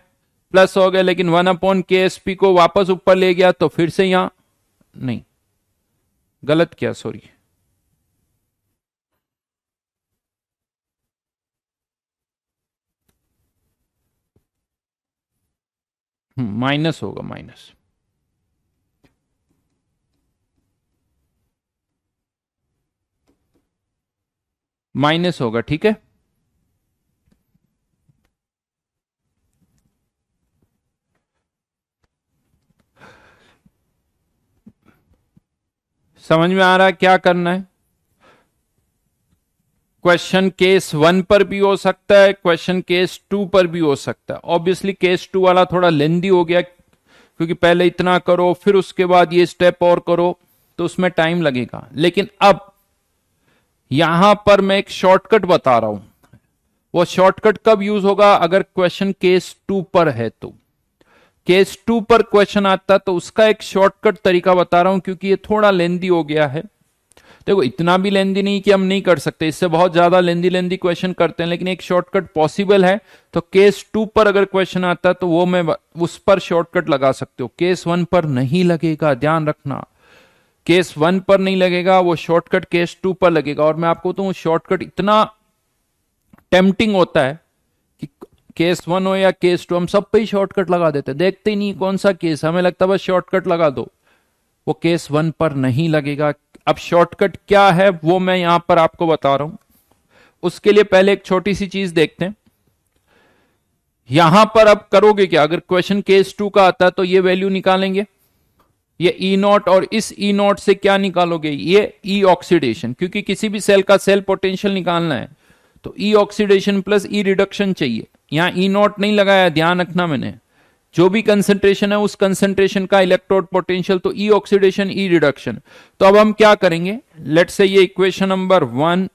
प्लस हो गए लेकिन one upon K S P को वापस ऊपर ले गया तो फिर से यहां नहीं गलत किया सॉरी माइनस होगा माइनस माइनस होगा ठीक है समझ में आ रहा है क्या करना है क्वेश्चन केस वन पर भी हो सकता है क्वेश्चन केस टू पर भी हो सकता है ऑब्वियसली केस टू वाला थोड़ा लेंदी हो गया क्योंकि पहले इतना करो फिर उसके बाद ये स्टेप और करो तो उसमें टाइम लगेगा लेकिन अब यहां पर मैं एक शॉर्टकट बता रहा हूं वो शॉर्टकट कब यूज होगा अगर क्वेश्चन केस टू पर है तो केस टू पर क्वेश्चन आता तो उसका एक शॉर्टकट तरीका बता रहा हूं क्योंकि ये थोड़ा लेंदी हो गया है देखो इतना भी लेंदी नहीं कि हम नहीं कर सकते इससे बहुत ज्यादा लेंदी लेंदी क्वेश्चन करते हैं लेकिन एक शॉर्टकट पॉसिबल है तो केस टू पर अगर क्वेश्चन आता है तो वो मैं उस पर शॉर्टकट लगा सकते हो केस वन पर नहीं लगेगा ध्यान रखना केस वन पर नहीं लगेगा वो शॉर्टकट केस टू पर लगेगा और मैं आपको तो शॉर्टकट इतना टेम्पटिंग होता है कि केस वन हो या केस टू हम सब पे ही शॉर्टकट लगा देते हैं देखते ही नहीं कौन सा केस हमें लगता है बस शॉर्टकट लगा दो वो केस वन पर नहीं लगेगा अब शॉर्टकट क्या है वो मैं यहां पर आपको बता रहा हूं उसके लिए पहले एक छोटी सी चीज देखते हैं यहां पर अब करोगे क्या अगर क्वेश्चन केस टू का आता तो ये वैल्यू निकालेंगे ये ई e नॉट और इस ई e नॉट से क्या निकालोगे ये ई e ऑक्सीडेशन क्योंकि किसी भी सेल का सेल पोटेंशियल निकालना है तो E oxidation plus E reduction चाहिए यहां ई नॉट नहीं लगाया ध्यान रखना मैंने जो भी कंसंट्रेशन है उस कंसंट्रेशन का इलेक्ट्रोड पोटेंशियल तो ई ऑक्सीडेशन ई रिडक्शन तो अब हम क्या करेंगे लेट से ये इक्वेशन नंबर वन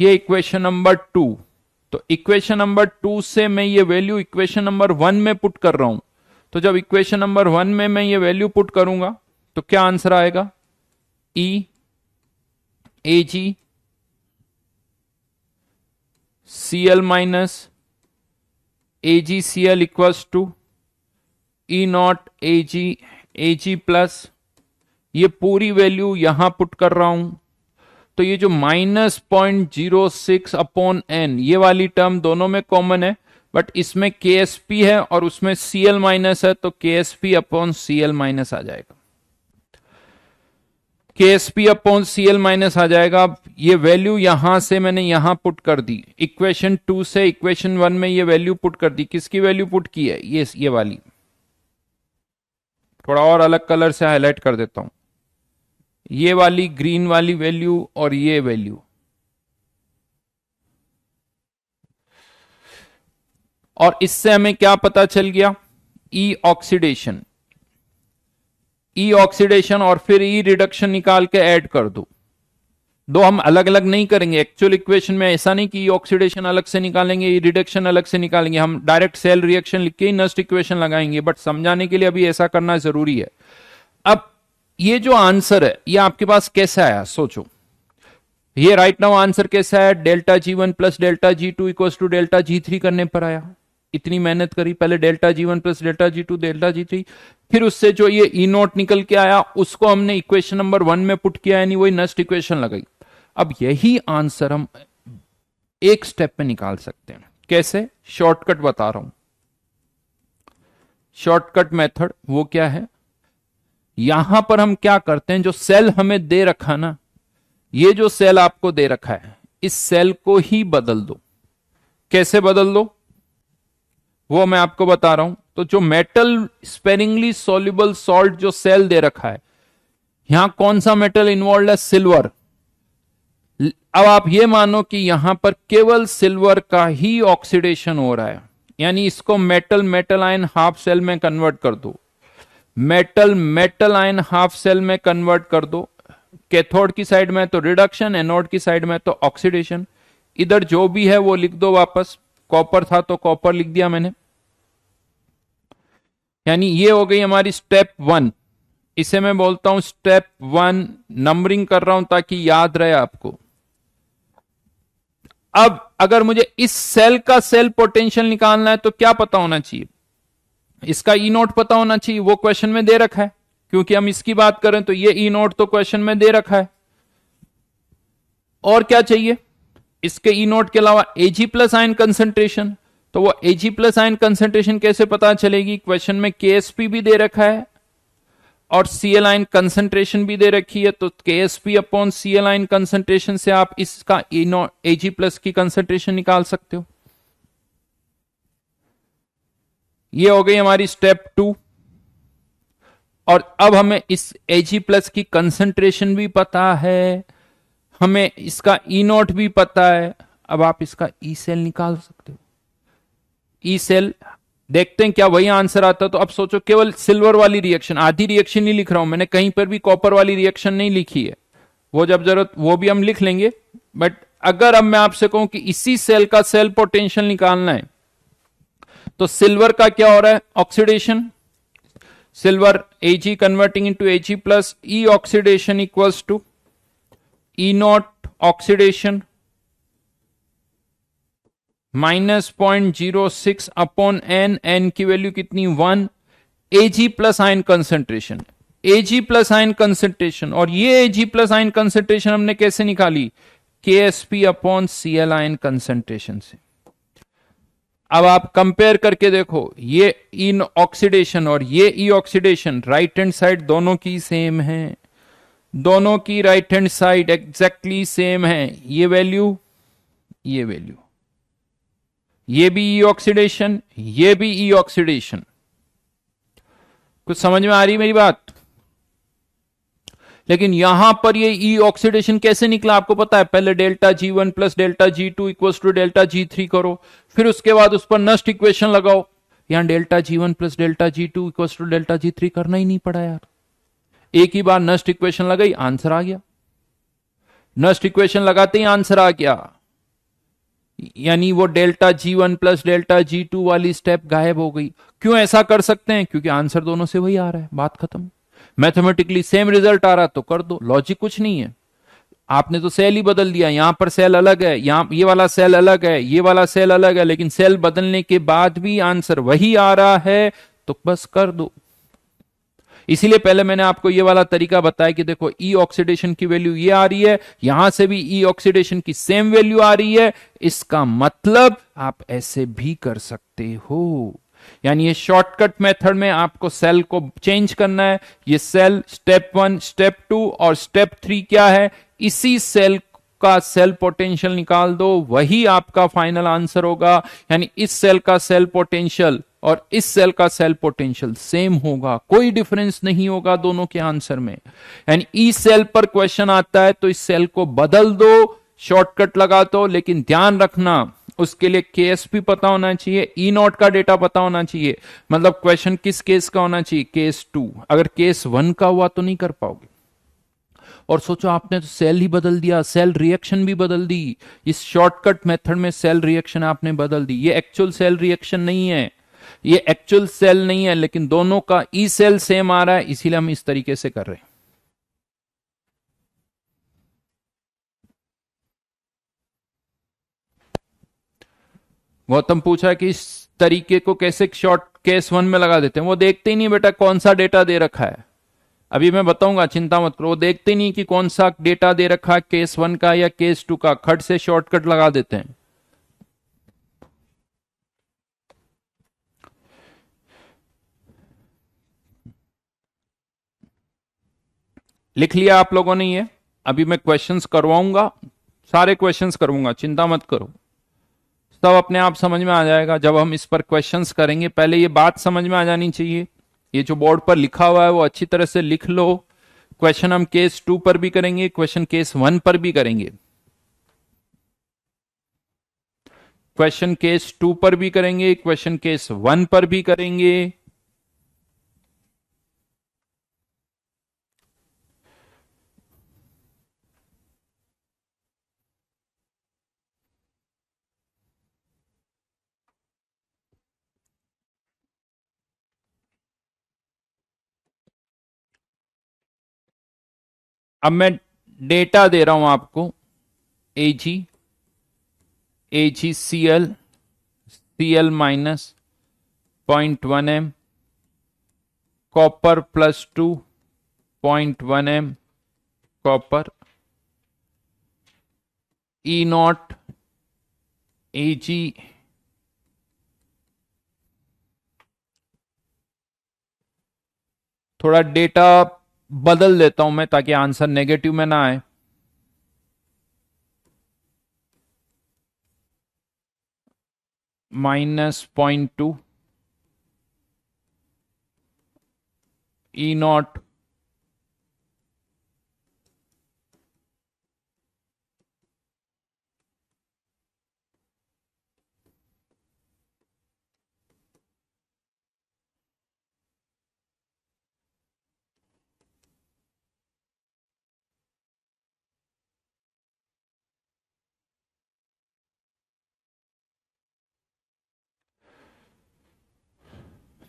ये इक्वेशन नंबर टू तो इक्वेशन नंबर टू से मैं ये वैल्यू इक्वेशन नंबर वन में पुट कर रहा हूं तो जब इक्वेशन नंबर वन में मैं ये वैल्यू पुट करूंगा तो क्या आंसर आएगा E A G C L minus A G C L equals to E naught A G A G plus ये पूरी वैल्यू यहां पुट कर रहा हूं तो ये जो minus point zero six upon N ये वाली टर्म दोनों में कॉमन है बट इसमें के एस पी है और उसमें सी एल माइनस है तो K S P upon C L minus आ जाएगा K S P upon C L minus आ जाएगा ये वैल्यू यहां से मैंने यहां पुट कर दी इक्वेशन टू से इक्वेशन वन में ये वैल्यू पुट कर दी किसकी वैल्यू पुट की है ये ये वाली थोड़ा और अलग कलर से हाईलाइट कर देता हूं ये वाली ग्रीन वाली वैल्यू और ये वैल्यू और इससे हमें क्या पता चल गया ई ऑक्सीडेशन ई ऑक्सीडेशन और फिर ई रिडक्शन निकाल के ऐड कर दो दो हम अलग अलग नहीं करेंगे एक्चुअल इक्वेशन में ऐसा नहीं कि ऑक्सीडेशन अलग से निकालेंगे ये रिडक्शन अलग से निकालेंगे हम डायरेक्ट सेल रिएक्शन लिख के ही नस्ट इक्वेशन लगाएंगे बट समझाने के लिए अभी ऐसा करना जरूरी है अब ये जो आंसर है ये आपके पास कैसा आया सोचो ये राइट नाउ आंसर कैसा है delta G one plus delta G two equal to delta G three करने पर आया इतनी मेहनत करी पहले delta G one plus delta G two delta G three फिर उससे जो ये ई e नोट निकल के आया उसको हमने इक्वेशन नंबर वन में पुट किया यानी वही नस्ट इक्वेशन लगाई अब यही आंसर हम एक स्टेप में निकाल सकते हैं कैसे शॉर्टकट बता रहा हूं शॉर्टकट मेथड वो क्या है यहां पर हम क्या करते हैं जो सेल हमें दे रखा ना ये जो सेल आपको दे रखा है इस सेल को ही बदल दो कैसे बदल दो वो मैं आपको बता रहा हूं तो जो मेटल स्पेरिंगली सोल्यूबल सॉल्ट जो सेल दे रखा है यहां कौन सा मेटल इन्वॉल्व है सिल्वर अब आप ये मानो कि यहां पर केवल सिल्वर का ही ऑक्सीडेशन हो रहा है यानी इसको metal metal ion half cell में कन्वर्ट कर दो metal metal ion half cell में कन्वर्ट कर दो कैथोड की साइड में तो रिडक्शन एनोड की साइड में तो ऑक्सीडेशन इधर जो भी है वो लिख दो वापस कॉपर था तो कॉपर लिख दिया मैंने यानी ये हो गई हमारी स्टेप वन इसे मैं बोलता हूं स्टेप वन नंबरिंग कर रहा हूं ताकि याद रहे आपको अब अगर मुझे इस सेल का सेल पोटेंशियल निकालना है तो क्या पता होना चाहिए इसका ई नोट पता होना चाहिए वो क्वेश्चन में दे रखा है क्योंकि हम इसकी बात करें तो ये ई नोट तो क्वेश्चन में दे रखा है और क्या चाहिए इसके ई नोट के अलावा एजी प्लस आयन कंसेंट्रेशन तो वो एजी प्लस आयन कंसेंट्रेशन कैसे पता चलेगी क्वेश्चन में केएसपी भी दे रखा है और सी एल आइन कंसेंट्रेशन भी दे रखी है तो K S P upon C L ion concentration से आप इसका एजी e प्लस की कंसेंट्रेशन निकाल सकते हो ये हो गई हमारी स्टेप टू और अब हमें इस एजी प्लस की कंसेंट्रेशन भी पता है हमें इसका ई e नॉट भी पता है अब आप इसका ई e सेल निकाल सकते हो ई सेल देखते हैं क्या वही आंसर आता तो अब सोचो केवल सिल्वर वाली रिएक्शन आधी रिएक्शन ही लिख रहा हूं मैंने कहीं पर भी कॉपर वाली रिएक्शन नहीं लिखी है वो जब जरूरत वो भी हम लिख लेंगे बट अगर अब मैं आपसे कहूं कि इसी सेल का सेल पोटेंशियल निकालना है तो सिल्वर का क्या हो रहा है oxidation silver A G converting into AG plus E oxidation equals to E naught oxidation minus point zero six upon N N की वैल्यू कितनी one A G plus ion concentration A G plus ion concentration और ये A G plus ion concentration हमने कैसे निकाली K S P upon C L ion concentration से अब आप कंपेयर करके देखो ये इन ऑक्सीडेशन और ये E oxidation right hand side दोनों की सेम है दोनों की right hand side exactly same है ये वैल्यू ये वैल्यू ये भी ई ऑक्सीडेशन ये भी ई ऑक्सीडेशन कुछ समझ में आ रही मेरी बात लेकिन यहां पर ये ई ऑक्सीडेशन कैसे निकला आपको पता है पहले delta G one plus delta G two equal to delta G three करो फिर उसके बाद उस पर नस्ट इक्वेशन लगाओ यहां delta G one plus delta G two equal to delta G three करना ही नहीं पड़ा यार एक ही बार नस्ट इक्वेशन लगाई आंसर आ गया नस्ट इक्वेशन लगाते ही आंसर आ गया यानी वो delta G one plus delta G two वाली स्टेप गायब हो गई क्यों ऐसा कर सकते हैं क्योंकि आंसर दोनों से वही आ रहा है बात खत्म मैथमेटिकली सेम रिजल्ट आ रहा तो कर दो लॉजिक कुछ नहीं है आपने तो सेल ही बदल दिया यहां पर सेल अलग है यहां ये वाला सेल अलग है ये वाला सेल अलग है लेकिन सेल बदलने के बाद भी आंसर वही आ रहा है तो बस कर दो इसीलिए पहले मैंने आपको ये वाला तरीका बताया कि देखो ई e ऑक्सीडेशन की वैल्यू ये आ रही है यहां से भी ई e ऑक्सीडेशन की सेम वैल्यू आ रही है इसका मतलब आप ऐसे भी कर सकते हो यानी ये शॉर्टकट मेथड में आपको सेल को चेंज करना है ये cell step one step two और स्टेप थ्री क्या है इसी सेल का सेल पोटेंशियल निकाल दो वही आपका फाइनल आंसर होगा यानी इस सेल का सेल पोटेंशियल और इस सेल का सेल पोटेंशियल सेम होगा कोई डिफरेंस नहीं होगा दोनों के आंसर में एंड ई सेल पर क्वेश्चन आता है तो इस सेल को बदल दो शॉर्टकट लगा दो लेकिन ध्यान रखना उसके लिए केएसपी पता होना चाहिए ई e नॉट का डेटा पता होना चाहिए मतलब क्वेश्चन किस केस का होना चाहिए केस टू अगर केस वन का हुआ तो नहीं कर पाओगे और सोचो आपने तो सेल ही बदल दिया सेल रिएक्शन भी बदल दी इस शॉर्टकट मेथड में सेल रिएक्शन आपने बदल दी ये एक्चुअल सेल रिएक्शन नहीं है ये एक्चुअल सेल नहीं है लेकिन दोनों का ई सेल सेम आ रहा है इसीलिए हम इस तरीके से कर रहे हैं गौतम पूछा कि इस तरीके को कैसे शॉर्ट केस वन में लगा देते हैं वो देखते ही नहीं बेटा कौन सा डेटा दे रखा है अभी मैं बताऊंगा चिंता मत करो वो देखते नहीं कि कौन सा डेटा दे रखा है केस वन का या केस टू का खट से शॉर्टकट लगा देते हैं लिख लिया आप लोगों ने ये अभी मैं क्वेश्चंस करवाऊंगा सारे क्वेश्चंस करूंगा चिंता मत करो सब अपने आप समझ में आ जाएगा जब हम इस पर क्वेश्चंस करेंगे पहले ये बात समझ में आ जानी चाहिए ये जो बोर्ड पर लिखा हुआ है वो अच्छी तरह से लिख लो क्वेश्चन हम केस टू पर भी करेंगे क्वेश्चन केस वन पर भी करेंगे क्वेश्चन केस टू पर भी करेंगे क्वेश्चन केस वन पर भी करेंगे अब मैं डेटा दे रहा हूं आपको A G A G C L C L minus point one M copper plus two point one M copper E naught A G थोड़ा डेटा बदल देता हूं मैं ताकि आंसर नेगेटिव में ना आए minus point two E e naught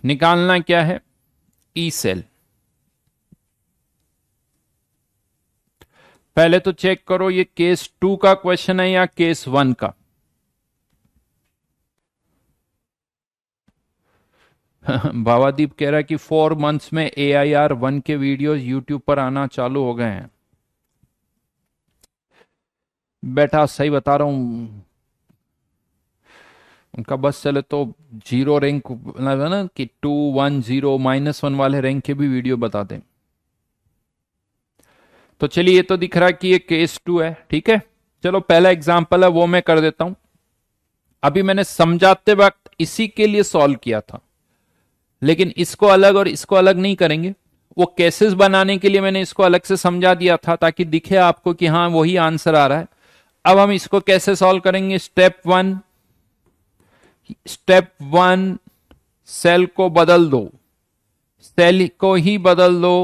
निकालना क्या है ई e सेल पहले तो चेक करो ये केस टू का क्वेश्चन है या केस वन का बाबादीप कह रहा है कि फोर मंथ्स में ए आई आर वन के वीडियोस यूट्यूब पर आना चालू हो गए हैं बेटा सही बता रहा हूं उनका बस चले तो जीरो रैंक मतलब है ना कि two one zero minus one वाले रैंक के भी वीडियो बता दें तो चलिए ये तो दिख रहा है कि ये केस टू है ठीक है चलो पहला एग्जाम्पल है वो मैं कर देता हूं अभी मैंने समझाते वक्त इसी के लिए सॉल्व किया था लेकिन इसको अलग और इसको अलग नहीं करेंगे वो केसेस बनाने के लिए मैंने इसको अलग से समझा दिया था ताकि दिखे आपको कि हाँ वही आंसर आ रहा है अब हम इसको कैसे सॉल्व करेंगे step one step one cell को बदल दो सेल को ही बदल दो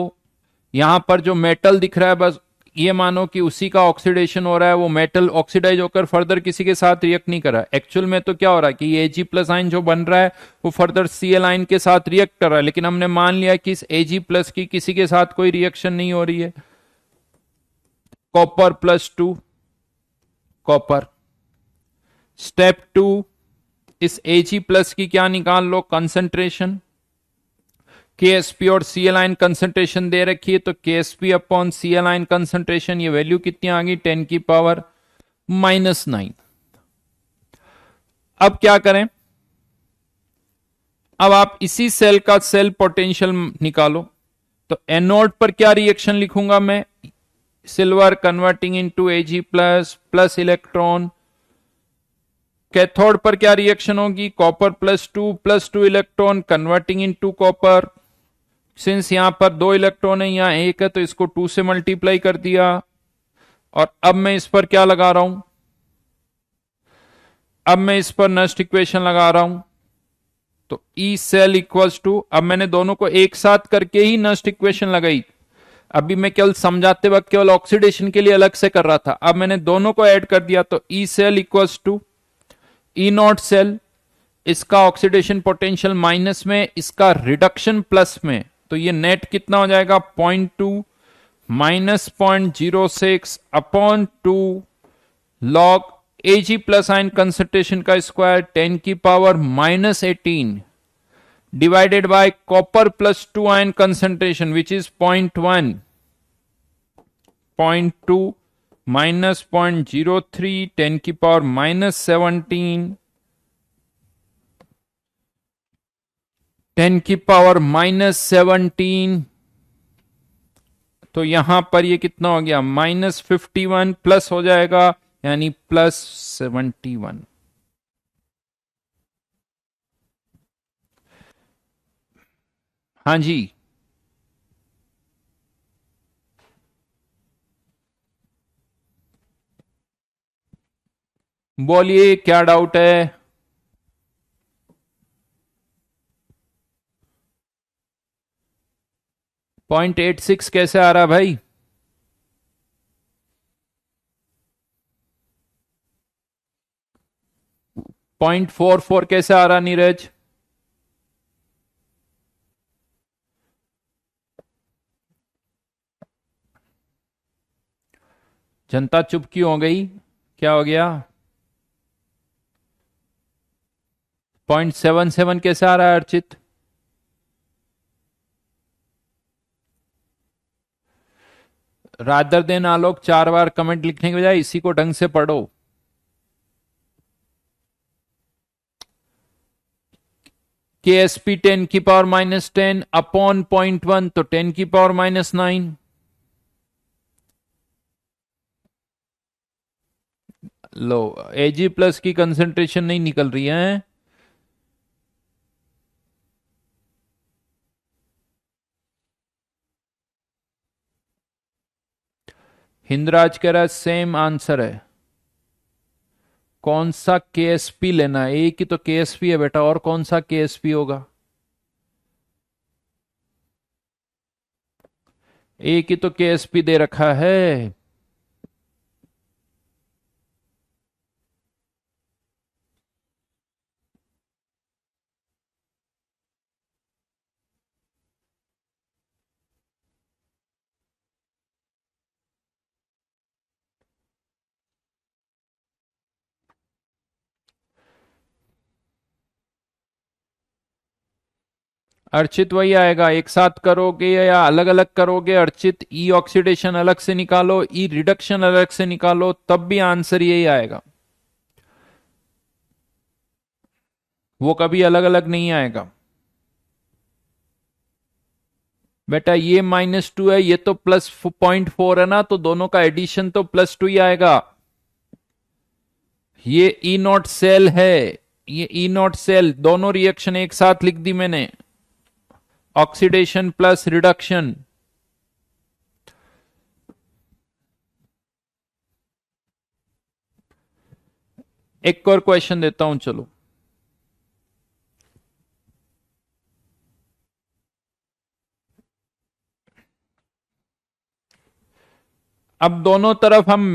यहां पर जो मेटल दिख रहा है बस ये मानो कि उसी का ऑक्सीडेशन हो रहा है वो मेटल ऑक्सीडाइज होकर फर्दर किसी के साथ रिएक्ट नहीं कर रहा एक्चुअल में तो क्या हो रहा है कि ये जी प्लस आइन जो बन रहा है वो फर्दर सी एल आइन के साथ रिएक्ट कर रहा है लेकिन हमने मान लिया कि इस ए जी प्लस की किसी के साथ कोई रिएक्शन नहीं हो रही है copper plus two copper step two इस एच प्लस की क्या निकाल लो कंसंट्रेशन के एस पी और सी एल आइन कंसंट्रेशन दे रखी है तो K S P upon C L ion concentration ये वैल्यू कितनी आ गई टेन की पावर माइनस नाइन अब क्या करें अब आप इसी सेल का सेल पोटेंशियल निकालो तो एनोड पर क्या रिएक्शन लिखूंगा मैं सिल्वर कन्वर्टिंग इनटू एजी प्लस प्लस इलेक्ट्रॉन कैथोड पर क्या रिएक्शन होगी copper plus two plus two electron converting इन टू कॉपर सिंस यहां पर दो इलेक्ट्रॉन है यहां एक है तो इसको टू से मल्टीप्लाई कर दिया और अब मैं इस पर क्या लगा रहा हूं अब मैं इस पर नेक्स्ट इक्वेशन लगा रहा हूं तो ई सेल इक्वल्स टू अब मैंने दोनों को एक साथ करके ही नस्ट इक्वेशन लगाई अभी मैं केवल समझाते वक्त केवल ऑक्सीडेशन के लिए अलग से कर रहा था अब मैंने दोनों को ऐड कर दिया तो E cell equals to E naught cell इसका ऑक्सीडेशन पोटेंशियल माइनस में इसका रिडक्शन प्लस में तो ये नेट कितना हो जाएगा point two minus point zero six upon two log A G plus ion concentration का स्क्वायर टेन की power minus eighteen divided by copper plus two ion concentration which is point one point two minus point zero three ten की power minus seventeen ten की power minus seventeen तो यहां पर ये कितना हो गया माइनस फिफ्टी वन प्लस हो जाएगा यानी प्लस सेवनटी वन हाँ जी बोलिए क्या डाउट है पॉइंट एट सिक्स कैसे आ रहा भाई पॉइंट फोर फोर कैसे आ रहा नीरज जनता चुप क्यों हो गई क्या हो गया पॉइंट सेवन सेवन कैसे आ रहा है अर्चित रादर देन आलोक चार बार कमेंट लिखने के बजाय इसी को ढंग से पढ़ो के एस पी टेन की power minus ten upon point one तो टेन की पावर माइनस नाइन लो एजी प्लस की कंसेंट्रेशन नहीं निकल रही है हिंदराज कह रहा है सेम आंसर है कौन सा केएसपी लेना है एक ही तो केएसपी है बेटा और कौन सा केएसपी होगा एक ही तो केएसपी दे रखा है अर्चित वही आएगा एक साथ करोगे या अलग अलग करोगे अर्चित ई e ऑक्सीडेशन अलग से निकालो ई e रिडक्शन अलग से निकालो तब भी आंसर यही आएगा वो कभी अलग अलग नहीं आएगा बेटा ये माइनस टू है ये तो प्लस पॉइंट फोर है ना तो दोनों का एडिशन तो प्लस टू ही आएगा ये ई नॉट सेल है ये ई नॉट सेल दोनों रिएक्शन एक साथ लिख दी मैंने ऑक्सीडेशन प्लस रिडक्शन एक और क्वेश्चन देता हूं चलो अब दोनों तरफ हम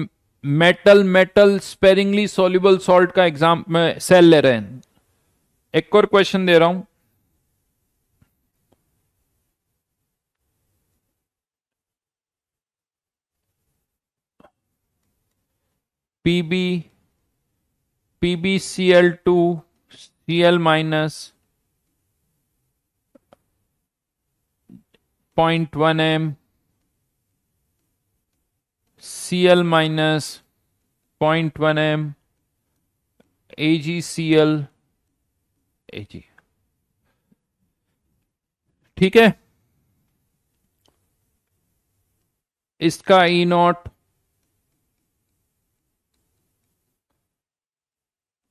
metal metal sparingly soluble salt का एग्जाम सेल ले रहे हैं एक और क्वेश्चन दे रहा हूं PB PB C L two C L minus point one M C L minus point one M A G C L A G ठीक है इसका E e naught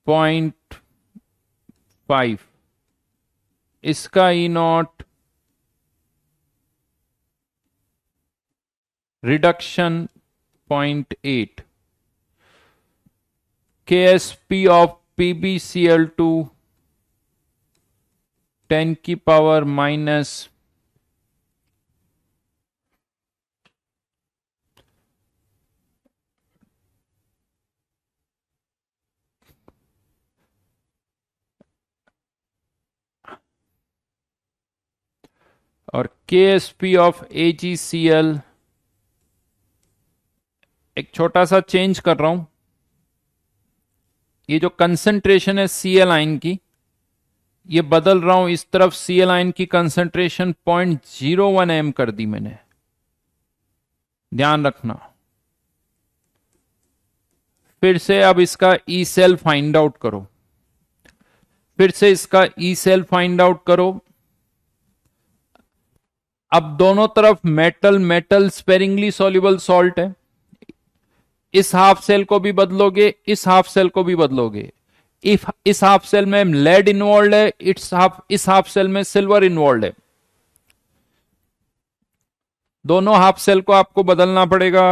point five इसका E naught reduction point eight K S P of P B C L two ten की power minus और K S P of A G C L एक छोटा सा change कर रहा हूं ये जो कंसंट्रेशन है सी एल आइन की ये बदल रहा हूं इस तरफ सी एल आइन की concentration point zero one M कर दी मैंने ध्यान रखना फिर से अब इसका ई सेल फाइंड आउट करो फिर से इसका ई सेल फाइंड आउट करो अब दोनों तरफ metal metal sparingly soluble salt है इस हाफ सेल को भी बदलोगे इस हाफ सेल को भी बदलोगे इफ इस हाफ सेल में लेड इन्वॉल्व है इट्स हाफ इस हाफ सेल में सिल्वर इन्वॉल्व है दोनों हाफ सेल को आपको बदलना पड़ेगा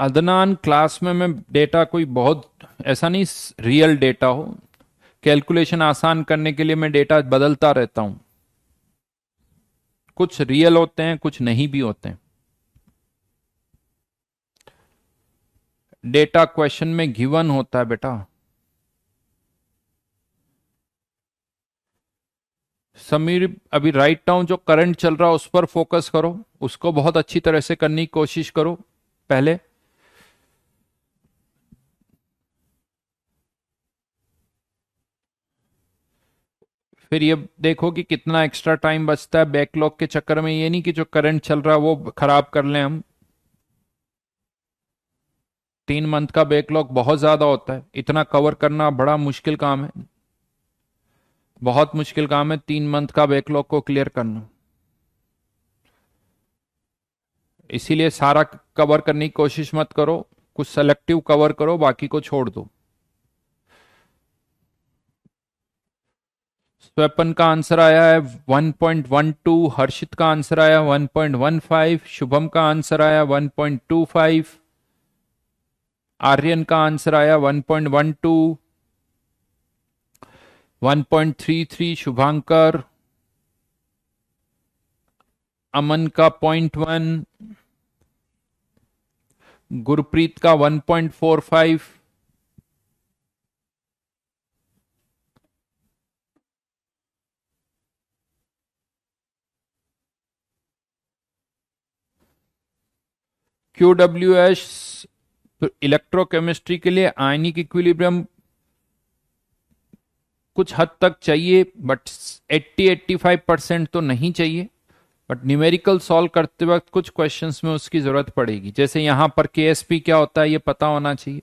अदनान क्लास में मैं डेटा कोई बहुत ऐसा नहीं रियल डेटा हो कैलकुलेशन आसान करने के लिए मैं डेटा बदलता रहता हूं कुछ रियल होते हैं कुछ नहीं भी होते हैं डेटा क्वेश्चन में गिवन होता है बेटा समीर अभी राइट डाउन जो करंट चल रहा है उस पर फोकस करो उसको बहुत अच्छी तरह से करने की कोशिश करो पहले फिर ये देखो कि कितना एक्स्ट्रा टाइम बचता है बैकलॉग के चक्कर में ये नहीं कि जो करंट चल रहा है वो खराब कर लें हम तीन मंथ का बैकलॉग बहुत ज्यादा होता है इतना कवर करना बड़ा मुश्किल काम है बहुत मुश्किल काम है तीन मंथ का बैकलॉग को क्लियर करना इसीलिए सारा कवर करने की कोशिश मत करो कुछ सेलेक्टिव कवर करो बाकी को छोड़ दो स्वपन का आंसर आया है 1.12 हर्षित का आंसर आया 1.15 शुभम का आंसर आया 1.25 आर्यन का आंसर आया 1.12 1.33 शुभांकर अमन का 0.1 गुरप्रीत का 1.45 क्यू डब्ल्यू एस इलेक्ट्रोकेमिस्ट्री के लिए आयनिक इक्विलिब्रियम कुछ हद तक चाहिए बट 80-85 परसेंट तो नहीं चाहिए बट न्यूमेरिकल सॉल्व करते वक्त कुछ क्वेश्चंस में उसकी जरूरत पड़ेगी जैसे यहां पर के क्या होता है ये पता होना चाहिए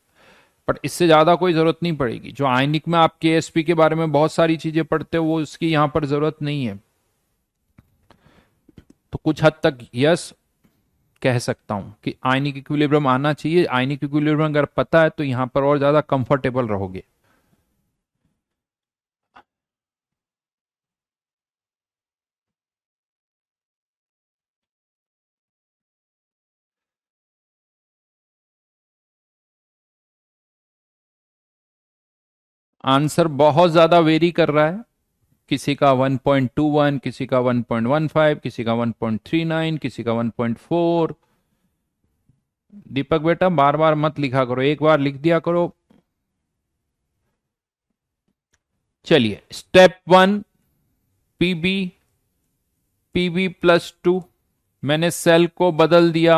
बट इससे ज़्यादा कोई ज़रूरत नहीं पड़ेगी जो आयनिक में आप के के बारे में बहुत सारी चीज़ें पढ़ते हो वो उसकी यहां पर ज़रूरत नहीं है तो कुछ हद तक यस कह सकता हूं कि आयनिक इक्विलिब्रियम आना चाहिए आयनिक इक्विलिब्रियम अगर पता है तो यहां पर और ज्यादा कंफर्टेबल रहोगे आंसर बहुत ज्यादा वेरी कर रहा है किसी का 1.21 किसी का 1.15 किसी का 1.39 किसी का 1.4 दीपक बेटा बार बार मत लिखा करो एक बार लिख दिया करो चलिए step one PB PB plus two मैंने सेल को बदल दिया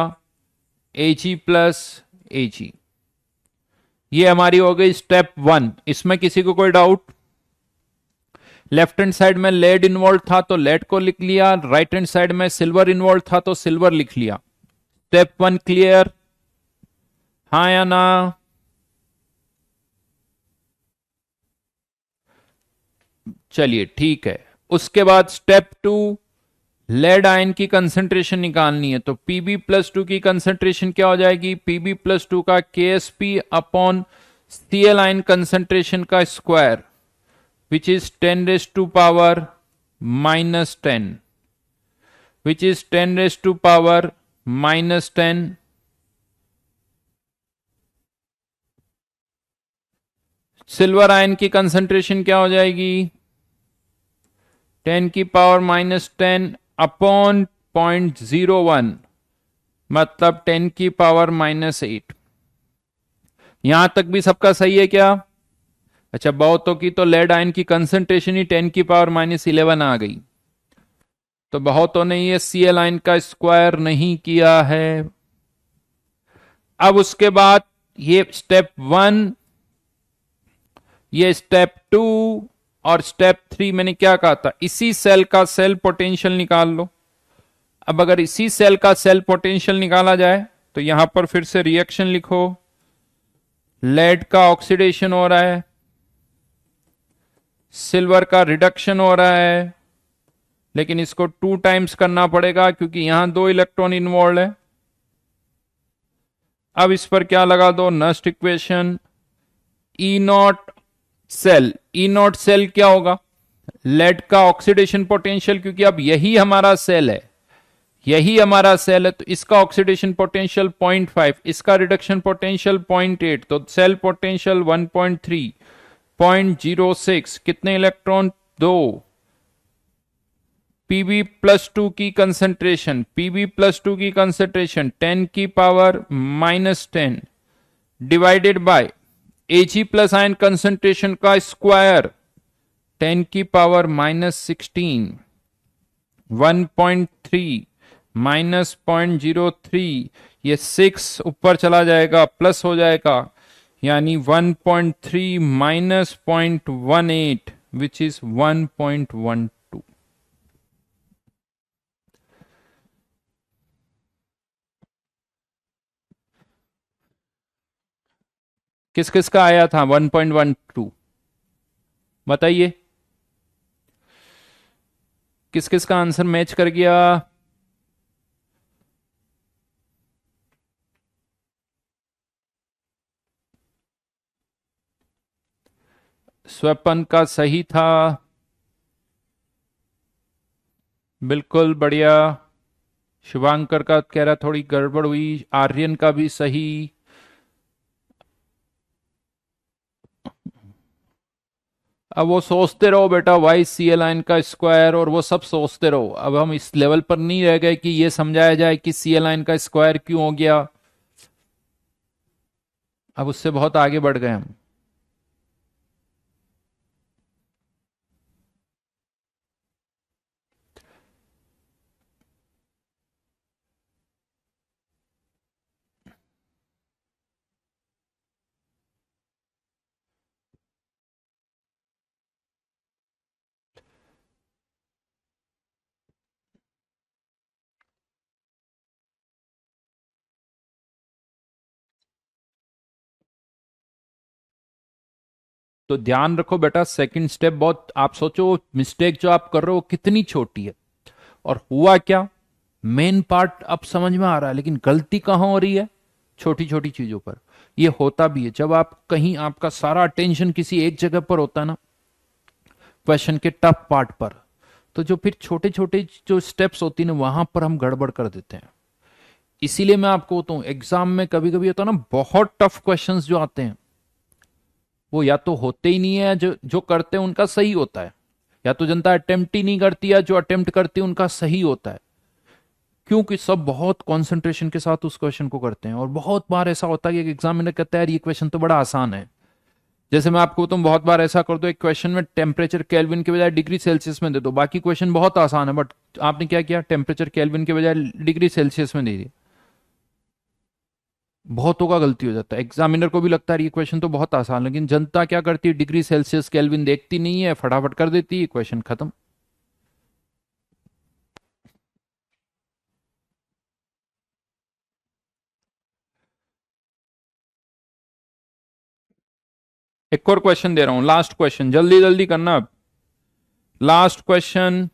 एजी प्लस एजी ये हमारी हो गई स्टेप वन इसमें किसी को कोई डाउट लेफ्ट हैंड साइड में लेड इन्वॉल्व था तो लेड को लिख लिया राइट हैंड साइड में सिल्वर इन्वॉल्व था तो सिल्वर लिख लिया स्टेप वन क्लियर हा या ना चलिए ठीक है उसके बाद स्टेप टू लेड आयन की कंसेंट्रेशन निकालनी है तो पीबी प्लस टू की कंसेंट्रेशन क्या हो जाएगी पीबी प्लस टू का K S P upon C L ion concentration का square which is ten raise to power minus ten which is ten raise to power minus ten silver ion की concentration क्या हो जाएगी ten की power minus ten upon point zero one मतलब ten की power minus eight यहां तक भी सबका सही है क्या अच्छा बहुतों की तो लेड आयन की कंसंट्रेशन ही टेन की पावर माइनस इलेवन आ गई तो बहुतों ने ये सी एल आयन का स्क्वायर नहीं किया है अब उसके बाद ये स्टेप वन ये स्टेप टू और स्टेप थ्री मैंने क्या कहा था इसी सेल का सेल पोटेंशियल निकाल लो अब अगर इसी सेल का सेल पोटेंशियल निकाला जाए तो यहां पर फिर से रिएक्शन लिखो लेड का ऑक्सीडेशन हो रहा है सिल्वर का रिडक्शन हो रहा है लेकिन इसको टू टाइम्स करना पड़ेगा क्योंकि यहां दो इलेक्ट्रॉन इन्वॉल्व है अब इस पर क्या लगा दो Nernst equation E naught cell E naught cell क्या होगा लेड का ऑक्सीडेशन पोटेंशियल क्योंकि अब यही हमारा सेल है यही हमारा सेल है तो इसका ऑक्सीडेशन पोटेंशियल 0.5 इसका रिडक्शन पोटेंशियल 0.8 तो सेल पोटेंशियल 1.3 जीरो सिक्स कितने इलेक्ट्रॉन दो पीबी प्लस टू की कंसेंट्रेशन पीबी प्लस टू की कंसेंट्रेशन टेन की power minus ten divided by AG plus ion concentration का स्क्वायर टेन की power minus sixteen one point three minus point zero three ये six ऊपर चला जाएगा plus हो जाएगा यानी 1.3 minus point one eight which is one one point two किस किस का आया था 1.12 बताइए किस किस का आंसर मैच कर गया स्वपन का सही था बिल्कुल बढ़िया शिवांकर का कह रहा थोड़ी गड़बड़ हुई आर्यन का भी सही अब वो सोचते रहो बेटा वाई सी एल आइन का स्क्वायर और वो सब सोचते रहो अब हम इस लेवल पर नहीं रह गए कि ये समझाया जाए कि सी एल आइन का स्क्वायर क्यों हो गया अब उससे बहुत आगे बढ़ गए हम तो ध्यान रखो बेटा सेकंड स्टेप बहुत आप सोचो मिस्टेक जो आप कर रहे हो कितनी छोटी है और हुआ क्या मेन पार्ट अब समझ में आ रहा है लेकिन गलती कहां हो रही है छोटी छोटी चीजों पर यह होता भी है जब आप कहीं आपका सारा अटेंशन किसी एक जगह पर होता ना क्वेश्चन के टफ पार्ट पर तो जो फिर छोटे छोटे जो स्टेप्स होती ना वहां पर हम गड़बड़ कर देते हैं इसीलिए मैं आपको बताऊ एग्जाम में कभी कभी होता है ना बहुत टफ क्वेश्चंस जो आते हैं वो या तो होते ही नहीं है जो जो करते हैं उनका सही होता है या तो जनता अटेम्प्ट ही नहीं करती या जो अटेम्प्ट करती है उनका सही होता है क्योंकि सब बहुत कंसंट्रेशन के साथ उस क्वेश्चन को करते हैं और बहुत बार ऐसा होता है कि एग्जामिनर कहता है यार ये क्वेश्चन तो बड़ा आसान है जैसे मैं आपको तुम बहुत बार ऐसा कर दो एक क्वेश्चन में टेम्परेचर कैलविन के बजाय डिग्री सेल्सियस में दे दो बाकी क्वेश्चन बहुत आसान है बट आपने क्या किया टेम्परेचर कैलविन के बजाय डिग्री सेल्सियस में दे दिया बहुतों का गलती हो जाता है एग्जामिनर को भी लगता है ये क्वेश्चन तो बहुत आसान लेकिन जनता क्या करती है डिग्री सेल्सियस कैलविन देखती नहीं है फटाफट कर देती है क्वेश्चन खत्म एक और क्वेश्चन दे रहा हूं लास्ट क्वेश्चन जल्दी जल्दी करना अब last question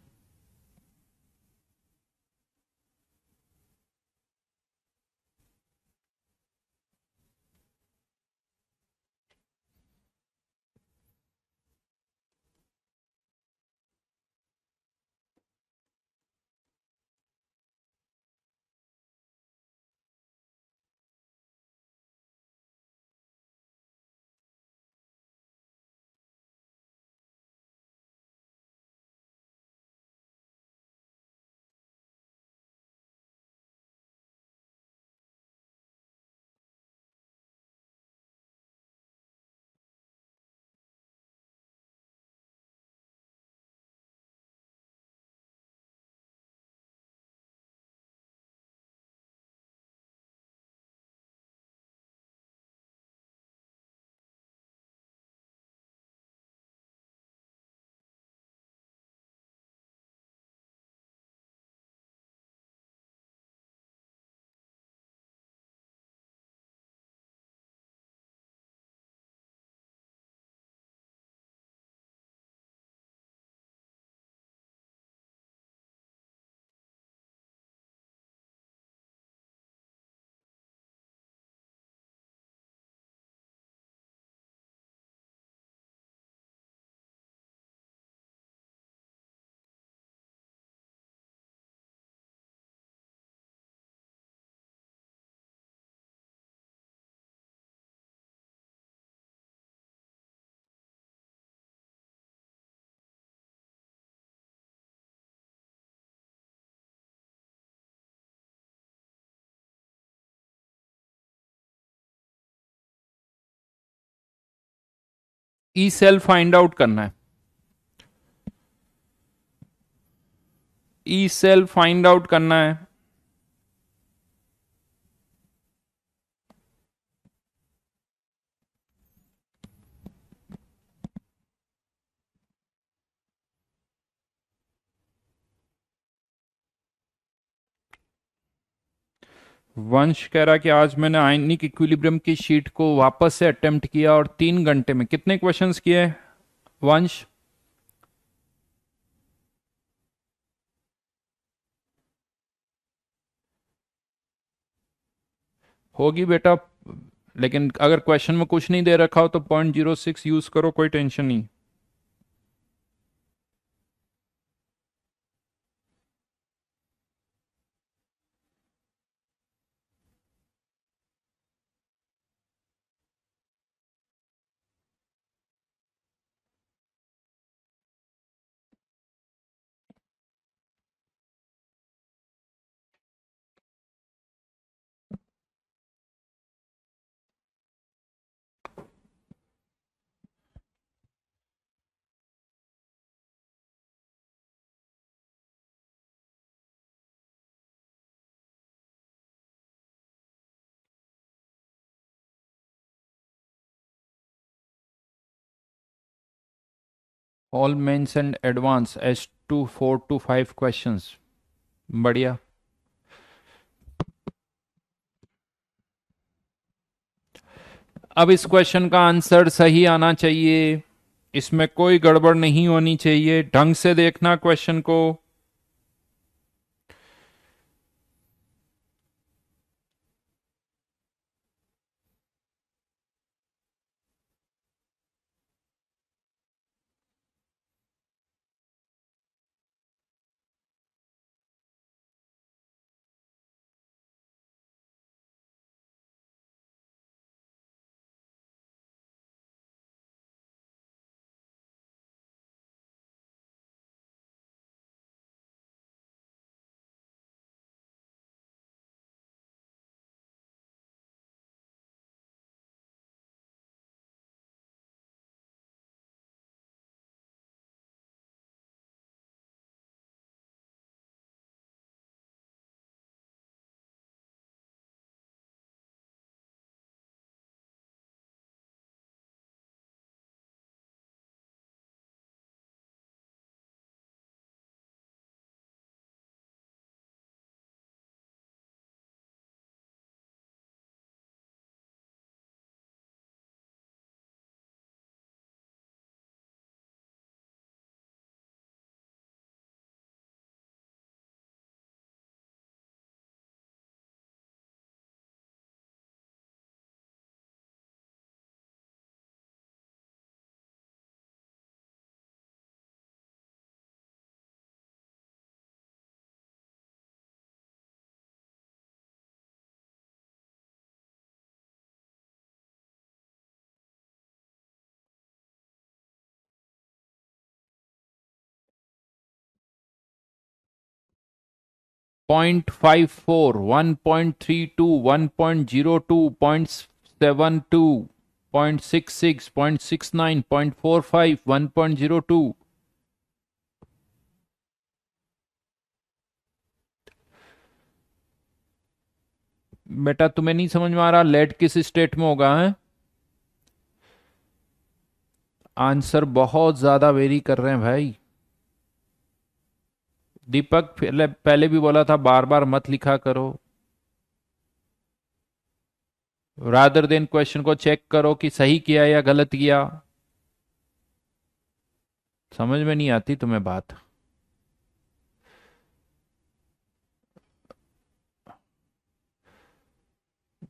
E cell find out करना है ई सेल फाइंड आउट करना है वंश कह रहा कि आज मैंने आयनिक इक्विलिब्रियम की शीट को वापस से अटेम्प्ट किया और तीन घंटे में कितने क्वेश्चंस किए वंश होगी बेटा लेकिन अगर क्वेश्चन में कुछ नहीं दे रखा हो तो पॉइंट जीरो सिक्स यूज करो कोई टेंशन नहीं mains and advance S two four two five question बढ़िया अब इस क्वेश्चन का आंसर सही आना चाहिए इसमें कोई गड़बड़ नहीं होनी चाहिए ढंग से देखना क्वेश्चन को point five four one point three two one point zero two point seven two point six six point six nine point four five one point zero two बेटा तुम्हें नहीं समझ में आ रहा लेट किस स्टेट में होगा है आंसर बहुत ज्यादा वेरी कर रहे हैं भाई दीपक पहले भी बोला था बार बार मत लिखा करो रादर देन क्वेश्चन को चेक करो कि सही किया या गलत किया समझ में नहीं आती तुम्हें बात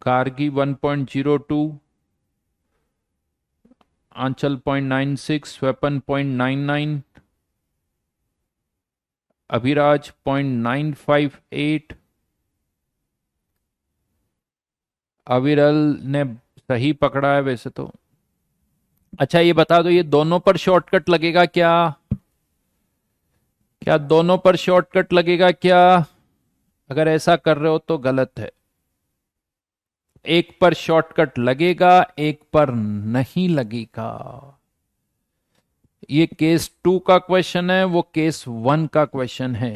कारगी 1.02 आंचल पॉइंट नाइन सिक्स वेपन point nine nine Abhiraj point nine five eight Aviral ने सही पकड़ा है वैसे तो अच्छा ये बता दो ये दोनों पर शॉर्टकट लगेगा क्या क्या दोनों पर शॉर्टकट लगेगा क्या अगर ऐसा कर रहे हो तो गलत है एक पर शॉर्टकट लगेगा एक पर नहीं लगेगा ये केस टू का क्वेश्चन है वो केस वन का क्वेश्चन है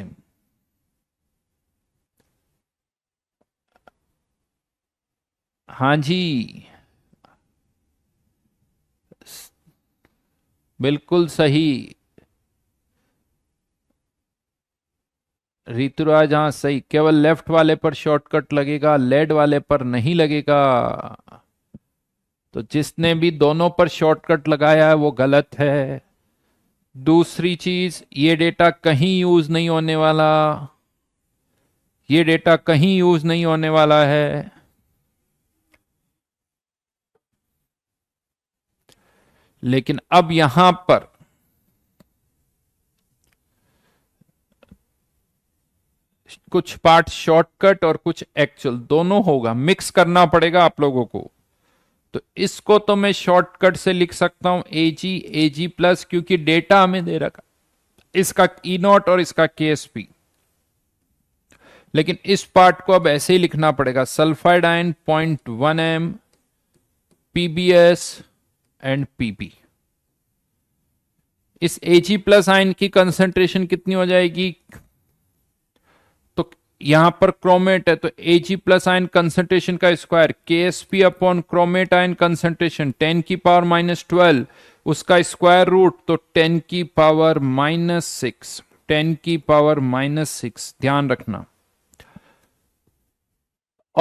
हाँ जी बिल्कुल सही ऋतुराज हाँ सही केवल लेफ्ट वाले पर शॉर्टकट लगेगा लेड वाले पर नहीं लगेगा तो जिसने भी दोनों पर शॉर्टकट लगाया है वो गलत है दूसरी चीज ये डेटा कहीं यूज नहीं होने वाला ये डेटा कहीं यूज नहीं होने वाला है लेकिन अब यहां पर कुछ पार्ट शॉर्टकट और कुछ एक्चुअल दोनों होगा मिक्स करना पड़ेगा आप लोगों को तो इसको तो मैं शॉर्टकट से लिख सकता हूं ए जी ए जी प्लस क्योंकि डेटा हमें दे रखा इसका ई e नॉट और इसका के एस पी लेकिन इस पार्ट को अब ऐसे ही लिखना पड़ेगा sulphide ion point one M PBS and PB इस ए जी प्लस आयन की कंसेंट्रेशन कितनी हो जाएगी यहां पर क्रोमेट है तो एजी प्लस आयन कंसेंट्रेशन का square K S P upon chromate ion concentration ten की पावर माइनस ट्वेल्व उसका स्क्वायर रूट तो टेन की पावर माइनस सिक्स टेन की पावर माइनस सिक्स ध्यान रखना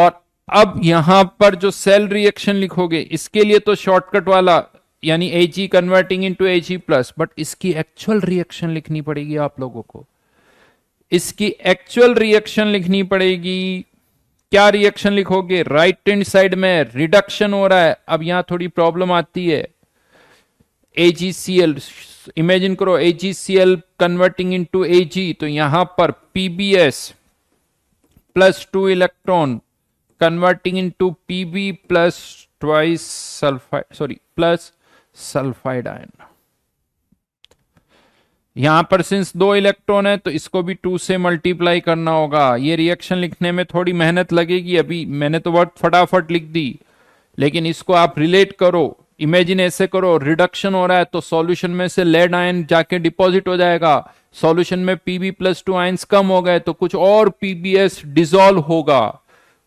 और अब यहां पर जो सेल रिएक्शन लिखोगे इसके लिए तो शॉर्टकट वाला यानी G converting into G plus but इसकी एक्चुअल रिएक्शन लिखनी पड़ेगी आप लोगों को इसकी एक्चुअल रिएक्शन लिखनी पड़ेगी क्या रिएक्शन लिखोगे राइट हैंड साइड में रिडक्शन हो रहा है अब यहां थोड़ी प्रॉब्लम आती है एजीसीएल इमेजिन करो एजीसीएल कन्वर्टिंग इनटू एजी तो यहां पर PBS plus two electron converting into PB plus twice sulphide sorry plus sulphide ion यहां पर सिंस दो इलेक्ट्रॉन है तो इसको भी टू से मल्टीप्लाई करना होगा ये रिएक्शन लिखने में थोड़ी मेहनत लगेगी अभी मैंने तो वर्ड फटाफट लिख दी लेकिन इसको आप रिलेट करो इमेजिन ऐसे करो रिडक्शन हो रहा है तो सॉल्यूशन में से लेड आयन जाके डिपॉजिट हो जाएगा सॉल्यूशन में पीबी प्लस टू आयन कम हो गए तो कुछ और पीबीएस डिजोल्व होगा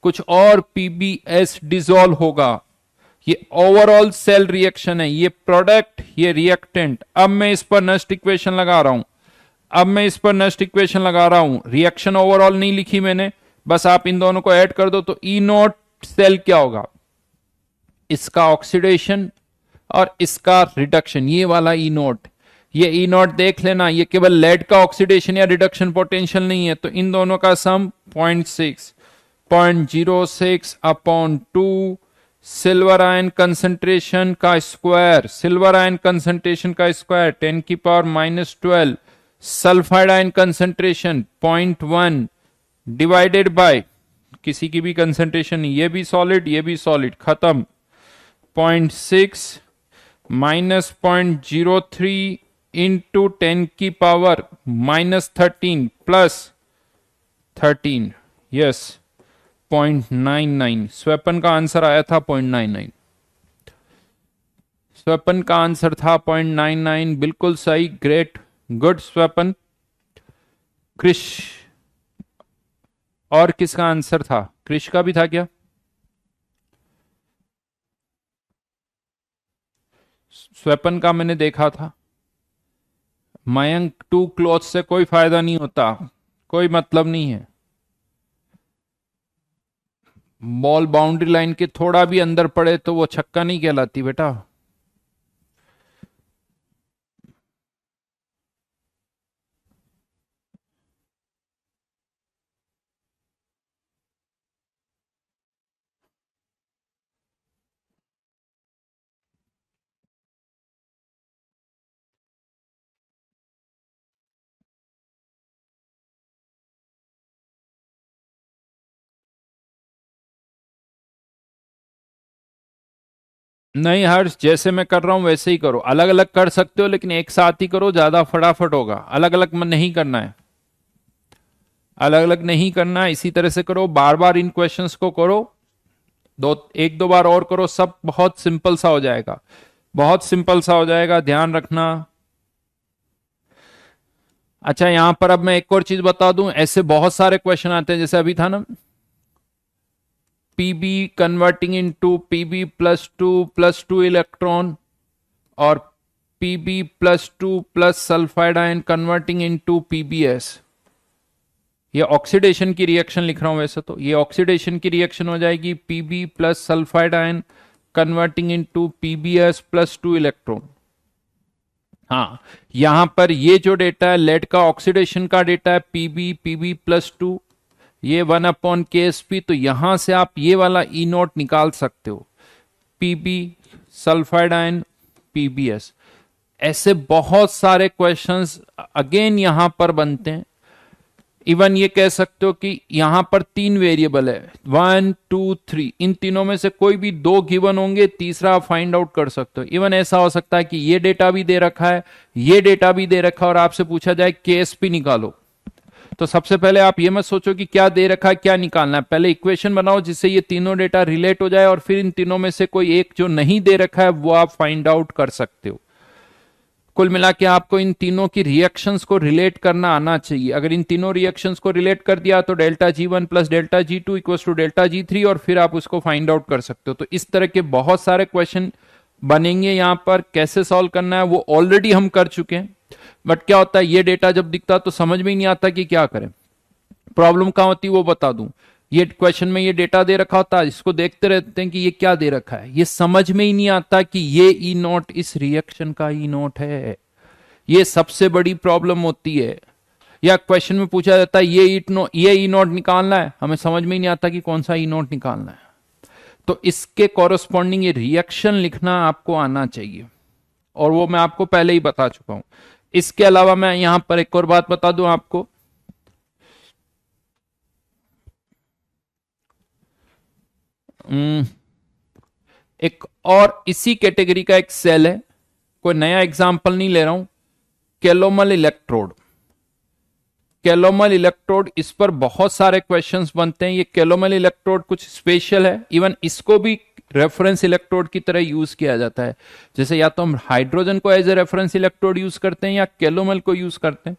कुछ और पीबीएस डिजोल्व होगा ये ओवरऑल सेल रिएक्शन है ये प्रोडक्ट ये रिएक्टेंट अब मैं इस पर नस्ट इक्वेशन लगा रहा हूं अब मैं इस पर नस्ट इक्वेशन लगा रहा हूं रिएक्शन ओवरऑल नहीं लिखी मैंने बस आप इन दोनों को ऐड कर दो तो ई नोट सेल क्या होगा इसका ऑक्सीडेशन और इसका रिडक्शन ये वाला ई e नोट ये ई e नोट देख लेना ये केवल लेड का ऑक्सीडेशन या रिडक्शन पोटेंशियल नहीं है तो इन दोनों का sum point six point zero six upon two silver ion concentration का स्क्वायर सिल्वर आयन कंसंट्रेशन का स्क्वायर टेन की power minus twelve sulphide ion concentration point one divided by किसी की भी कंसंट्रेशन ये भी सॉलिड ये भी सॉलिड खत्म point six minus point zero three into ten की power minus thirteen plus thirteen yes point nine nine Swapan का आंसर आया था पॉइंट नाइन नाइन स्वेपन का आंसर था पॉइंट नाइन नाइन बिल्कुल सही ग्रेट गुड स्वेपन क्रिश और किसका आंसर था क्रिश का भी था क्या स्वेपन का मैंने देखा था मयंक टू क्लोथ से कोई फायदा नहीं होता कोई मतलब नहीं है मॉल बाउंड्री लाइन के थोड़ा भी अंदर पड़े तो वो छक्का नहीं कहलाती बेटा नहीं हर्ष जैसे मैं कर रहा हूं वैसे ही करो अलग अलग कर सकते हो लेकिन एक साथ ही करो ज्यादा फटाफट होगा अलग अलग मन नहीं करना है अलग अलग नहीं करना है इसी तरह से करो बार बार इन क्वेश्चन को करो दो एक दो बार और करो सब बहुत सिंपल सा हो जाएगा बहुत सिंपल सा हो जाएगा ध्यान रखना अच्छा यहां पर अब मैं एक और चीज बता दूं ऐसे बहुत सारे क्वेश्चन आते हैं जैसे अभी था ना Pb converting into Pb plus 2 plus 2 electron or Pb plus 2 plus sulphide ion converting into PbS ये ऑक्सीडेशन की रिएक्शन लिख रहा हूं वैसे तो ये ऑक्सीडेशन की रिएक्शन हो जाएगी Pb plus sulphide ion converting इन into PBS plus two electron हाँ यहां पर ये जो डेटा है लेड का ऑक्सीडेशन का डेटा है Pb Pb प्लस टू ये one upon K S P तो यहां से आप ये वाला ई e नोट निकाल सकते हो पीबी सल्फाइड आयन पीबीएस ऐसे बहुत सारे क्वेश्चंस अगेन यहां पर बनते हैं इवन ये कह सकते हो कि यहां पर तीन वेरिएबल है वन टू थ्री इन तीनों में से कोई भी दो गिवन होंगे तीसरा आप फाइंड आउट कर सकते हो इवन ऐसा हो सकता है कि ये डेटा भी दे रखा है ये डेटा भी दे रखा है और आपसे पूछा जाए के एस पी निकालो तो सबसे पहले आप ये मत सोचो कि क्या दे रखा है क्या निकालना है पहले इक्वेशन बनाओ जिससे ये तीनों डेटा रिलेट हो जाए और फिर इन तीनों में से कोई एक जो नहीं दे रखा है वो आप फाइंड आउट कर सकते हो कुल मिला के आपको इन तीनों की रिएक्शंस को रिलेट करना आना चाहिए अगर इन तीनों रिएक्शंस को रिलेट कर दिया तो delta G one plus delta G two equal to delta G three और फिर आप उसको फाइंड आउट कर सकते हो तो इस तरह के बहुत सारे क्वेश्चन बनेंगे यहां पर कैसे सॉल्व करना है वो ऑलरेडी हम कर चुके हैं बट क्या होता है ये डेटा जब दिखता तो समझ में ही नहीं आता कि क्या करें प्रॉब्लम कहाँ होती है वो बता दूं ये क्वेश्चन में ये डेटा दे रखा होता है इसको देखते रहते हैं कि ये क्या दे रखा है ये समझ में ही नहीं आता कि ये ई e नोट इस रिएक्शन का ई e नोट है ये सबसे बड़ी प्रॉब्लम होती है या क्वेश्चन में पूछा जाता है ये ई e ये ई e नोट निकालना है हमें समझ में ही नहीं आता कि कौन सा ई नोट निकालना है तो इसके कॉरस्पॉन्डिंग ये रिएक्शन लिखना आपको आना चाहिए और वो मैं आपको पहले ही बता चुका हूं इसके अलावा मैं यहां पर एक और बात बता दूं आपको हम्म, एक और इसी कैटेगरी का एक सेल है कोई नया एग्जाम्पल नहीं ले रहा हूं कैलोमल इलेक्ट्रोड कैलोमल इलेक्ट्रोड इस पर बहुत सारे क्वेश्चंस बनते हैं ये कैलोमल इलेक्ट्रोड कुछ स्पेशल है इवन इसको भी रेफरेंस इलेक्ट्रोड की तरह यूज किया जाता है जैसे या तो हम हाइड्रोजन को as a reference electrode use करते हैं या कैलोमल को यूज करते हैं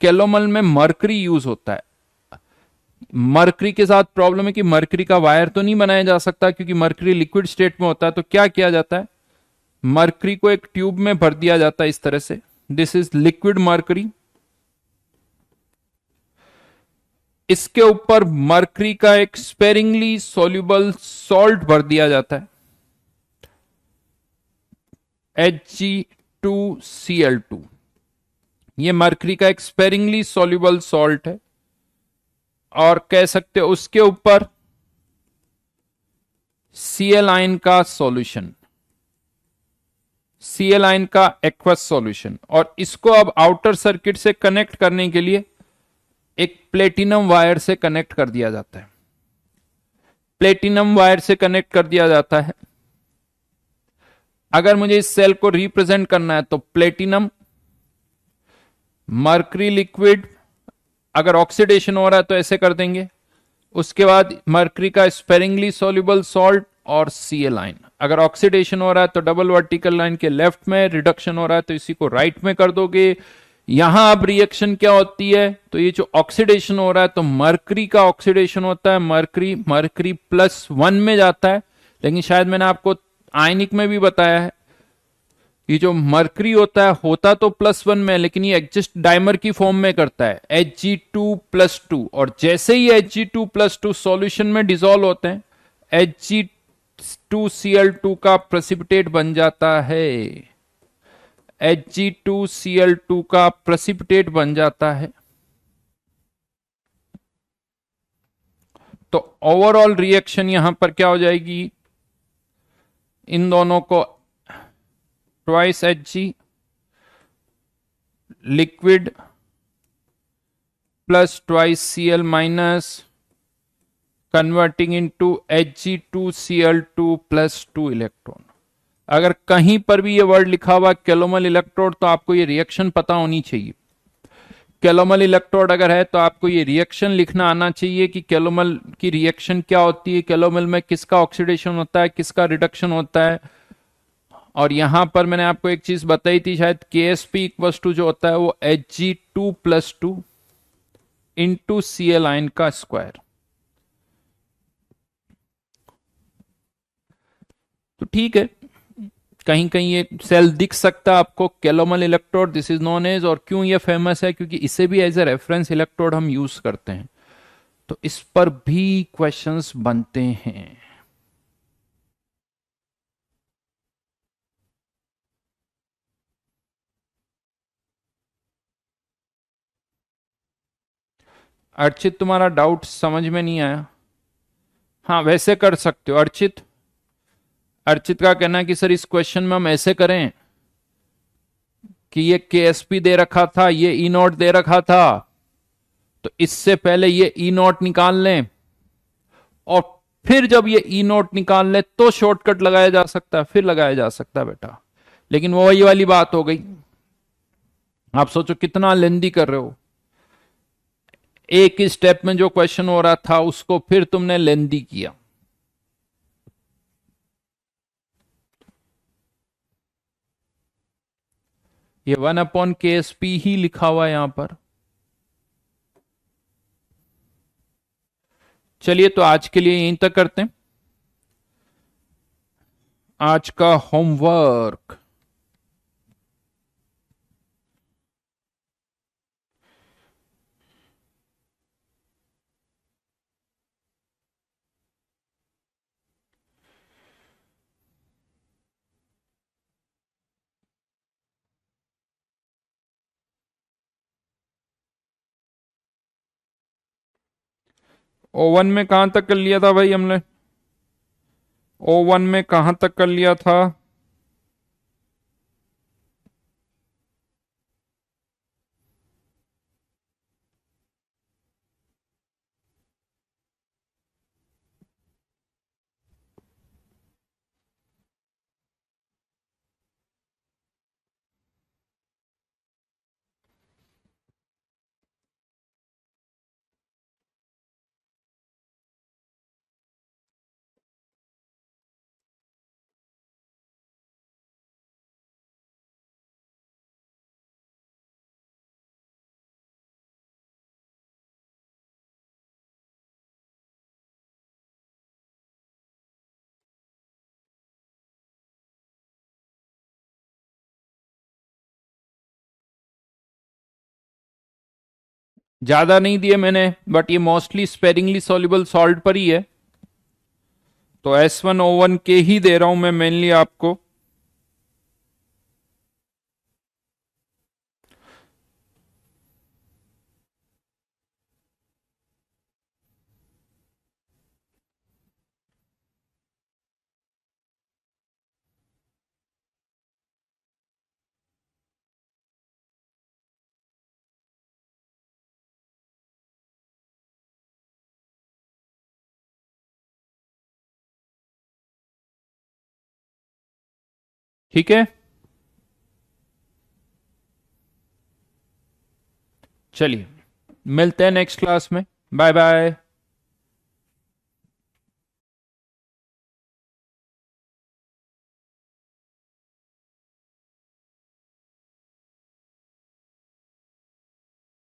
कैलोमल में मर्करी यूज होता है मर्करी के साथ प्रॉब्लम है कि मर्करी का वायर तो नहीं बनाया जा सकता क्योंकि मर्करी लिक्विड स्टेट में होता है तो क्या किया जाता है मर्करी को एक ट्यूब में भर दिया जाता है इस तरह से दिस इज लिक्विड मर्करी इसके ऊपर मर्करी का एक स्पेरिंगली सोल्यूबल सॉल्ट भर दिया जाता है H G two C L two ये मर्करी का एक स्पेरिंगली सोल्यूबल सॉल्ट है और कह सकते उसके ऊपर सीएल आइन का सॉल्यूशन सीएल आइन का एक्वस सॉल्यूशन और इसको अब आउटर सर्किट से कनेक्ट करने के लिए एक प्लेटिनम वायर से कनेक्ट कर दिया जाता है प्लेटिनम वायर से कनेक्ट कर दिया जाता है अगर मुझे इस सेल को रिप्रेजेंट करना है तो प्लेटिनम मर्करी लिक्विड अगर ऑक्सीडेशन हो रहा है तो ऐसे कर देंगे उसके बाद मर्करी का स्पेरिंगली सोल्यूबल सॉल्ट और सी लाइन अगर ऑक्सीडेशन हो रहा है तो डबल वर्टिकल लाइन के लेफ्ट में रिडक्शन हो रहा है तो इसी को राइट right में कर दोगे यहां अब रिएक्शन क्या होती है तो ये जो ऑक्सीडेशन हो रहा है तो मर्करी का ऑक्सीडेशन होता है मर्करी मर्करी प्लस वन में जाता है लेकिन शायद मैंने आपको आयनिक में भी बताया है ये जो मर्करी होता है होता तो प्लस वन में लेकिन ये एग्जिस्ट डायमर की फॉर्म में करता है H G two plus two और जैसे ही H G two plus two solution में डिजोल्व होते हैं H G two C L two का प्रेसिपिटेट बन जाता है HG2Cl2 का प्रसिपिटेट बन जाता है तो ओवरऑल रिएक्शन यहां पर क्या हो जाएगी इन दोनों को twice H G liquid plus twice C L minus converting इन into H G two C L two plus two electron अगर कहीं पर भी ये वर्ड लिखा हुआ कैलोमल इलेक्ट्रोड तो आपको ये रिएक्शन पता होनी चाहिए कैलोमल इलेक्ट्रोड अगर है तो आपको ये रिएक्शन लिखना आना चाहिए कि कैलोमल की रिएक्शन क्या होती है कैलोमल में किसका ऑक्सीडेशन होता है किसका रिडक्शन होता है और यहां पर मैंने आपको एक चीज बताई थी शायद के एस पी इक्वल टू जो होता है वो H G two plus two into C L ion का स्क्वायर तो ठीक है कहीं कहीं ये सेल दिख सकता आपको calomel electrode this is known as और क्यों ये फेमस है क्योंकि इसे भी एज ए रेफरेंस इलेक्ट्रोड हम यूज करते हैं तो इस पर भी क्वेश्चंस बनते हैं अर्चित तुम्हारा डाउट समझ में नहीं आया हाँ वैसे कर सकते हो अर्चित अर्चित का कहना कि सर इस क्वेश्चन में हम ऐसे करें कि ये के दे रखा था ये ई e नोट दे रखा था तो इससे पहले ये ई e नोट निकाल लें और फिर जब ये ई e नोट निकाल लें तो शॉर्टकट लगाया जा सकता है फिर लगाया जा सकता बेटा लेकिन वो वही वाली बात हो गई आप सोचो कितना लेंदी कर रहे हो एक ही स्टेप में जो क्वेश्चन हो रहा था उसको फिर तुमने लेंदी किया ये one upon K S P ही लिखा हुआ है यहां पर चलिए तो आज के लिए यहीं तक करते हैं आज का होमवर्क ओ वन में कहां तक कर लिया था भाई हमने ओ वन में कहां तक कर लिया था ज्यादा नहीं दिए मैंने बट ये मोस्टली स्पेरिंगली सोल्यूबल सॉल्ट पर ही है तो S1O1 के ही दे रहा हूं मैं मेनली आपको ठीक है चलिए मिलते हैं नेक्स्ट क्लास में बाय बाय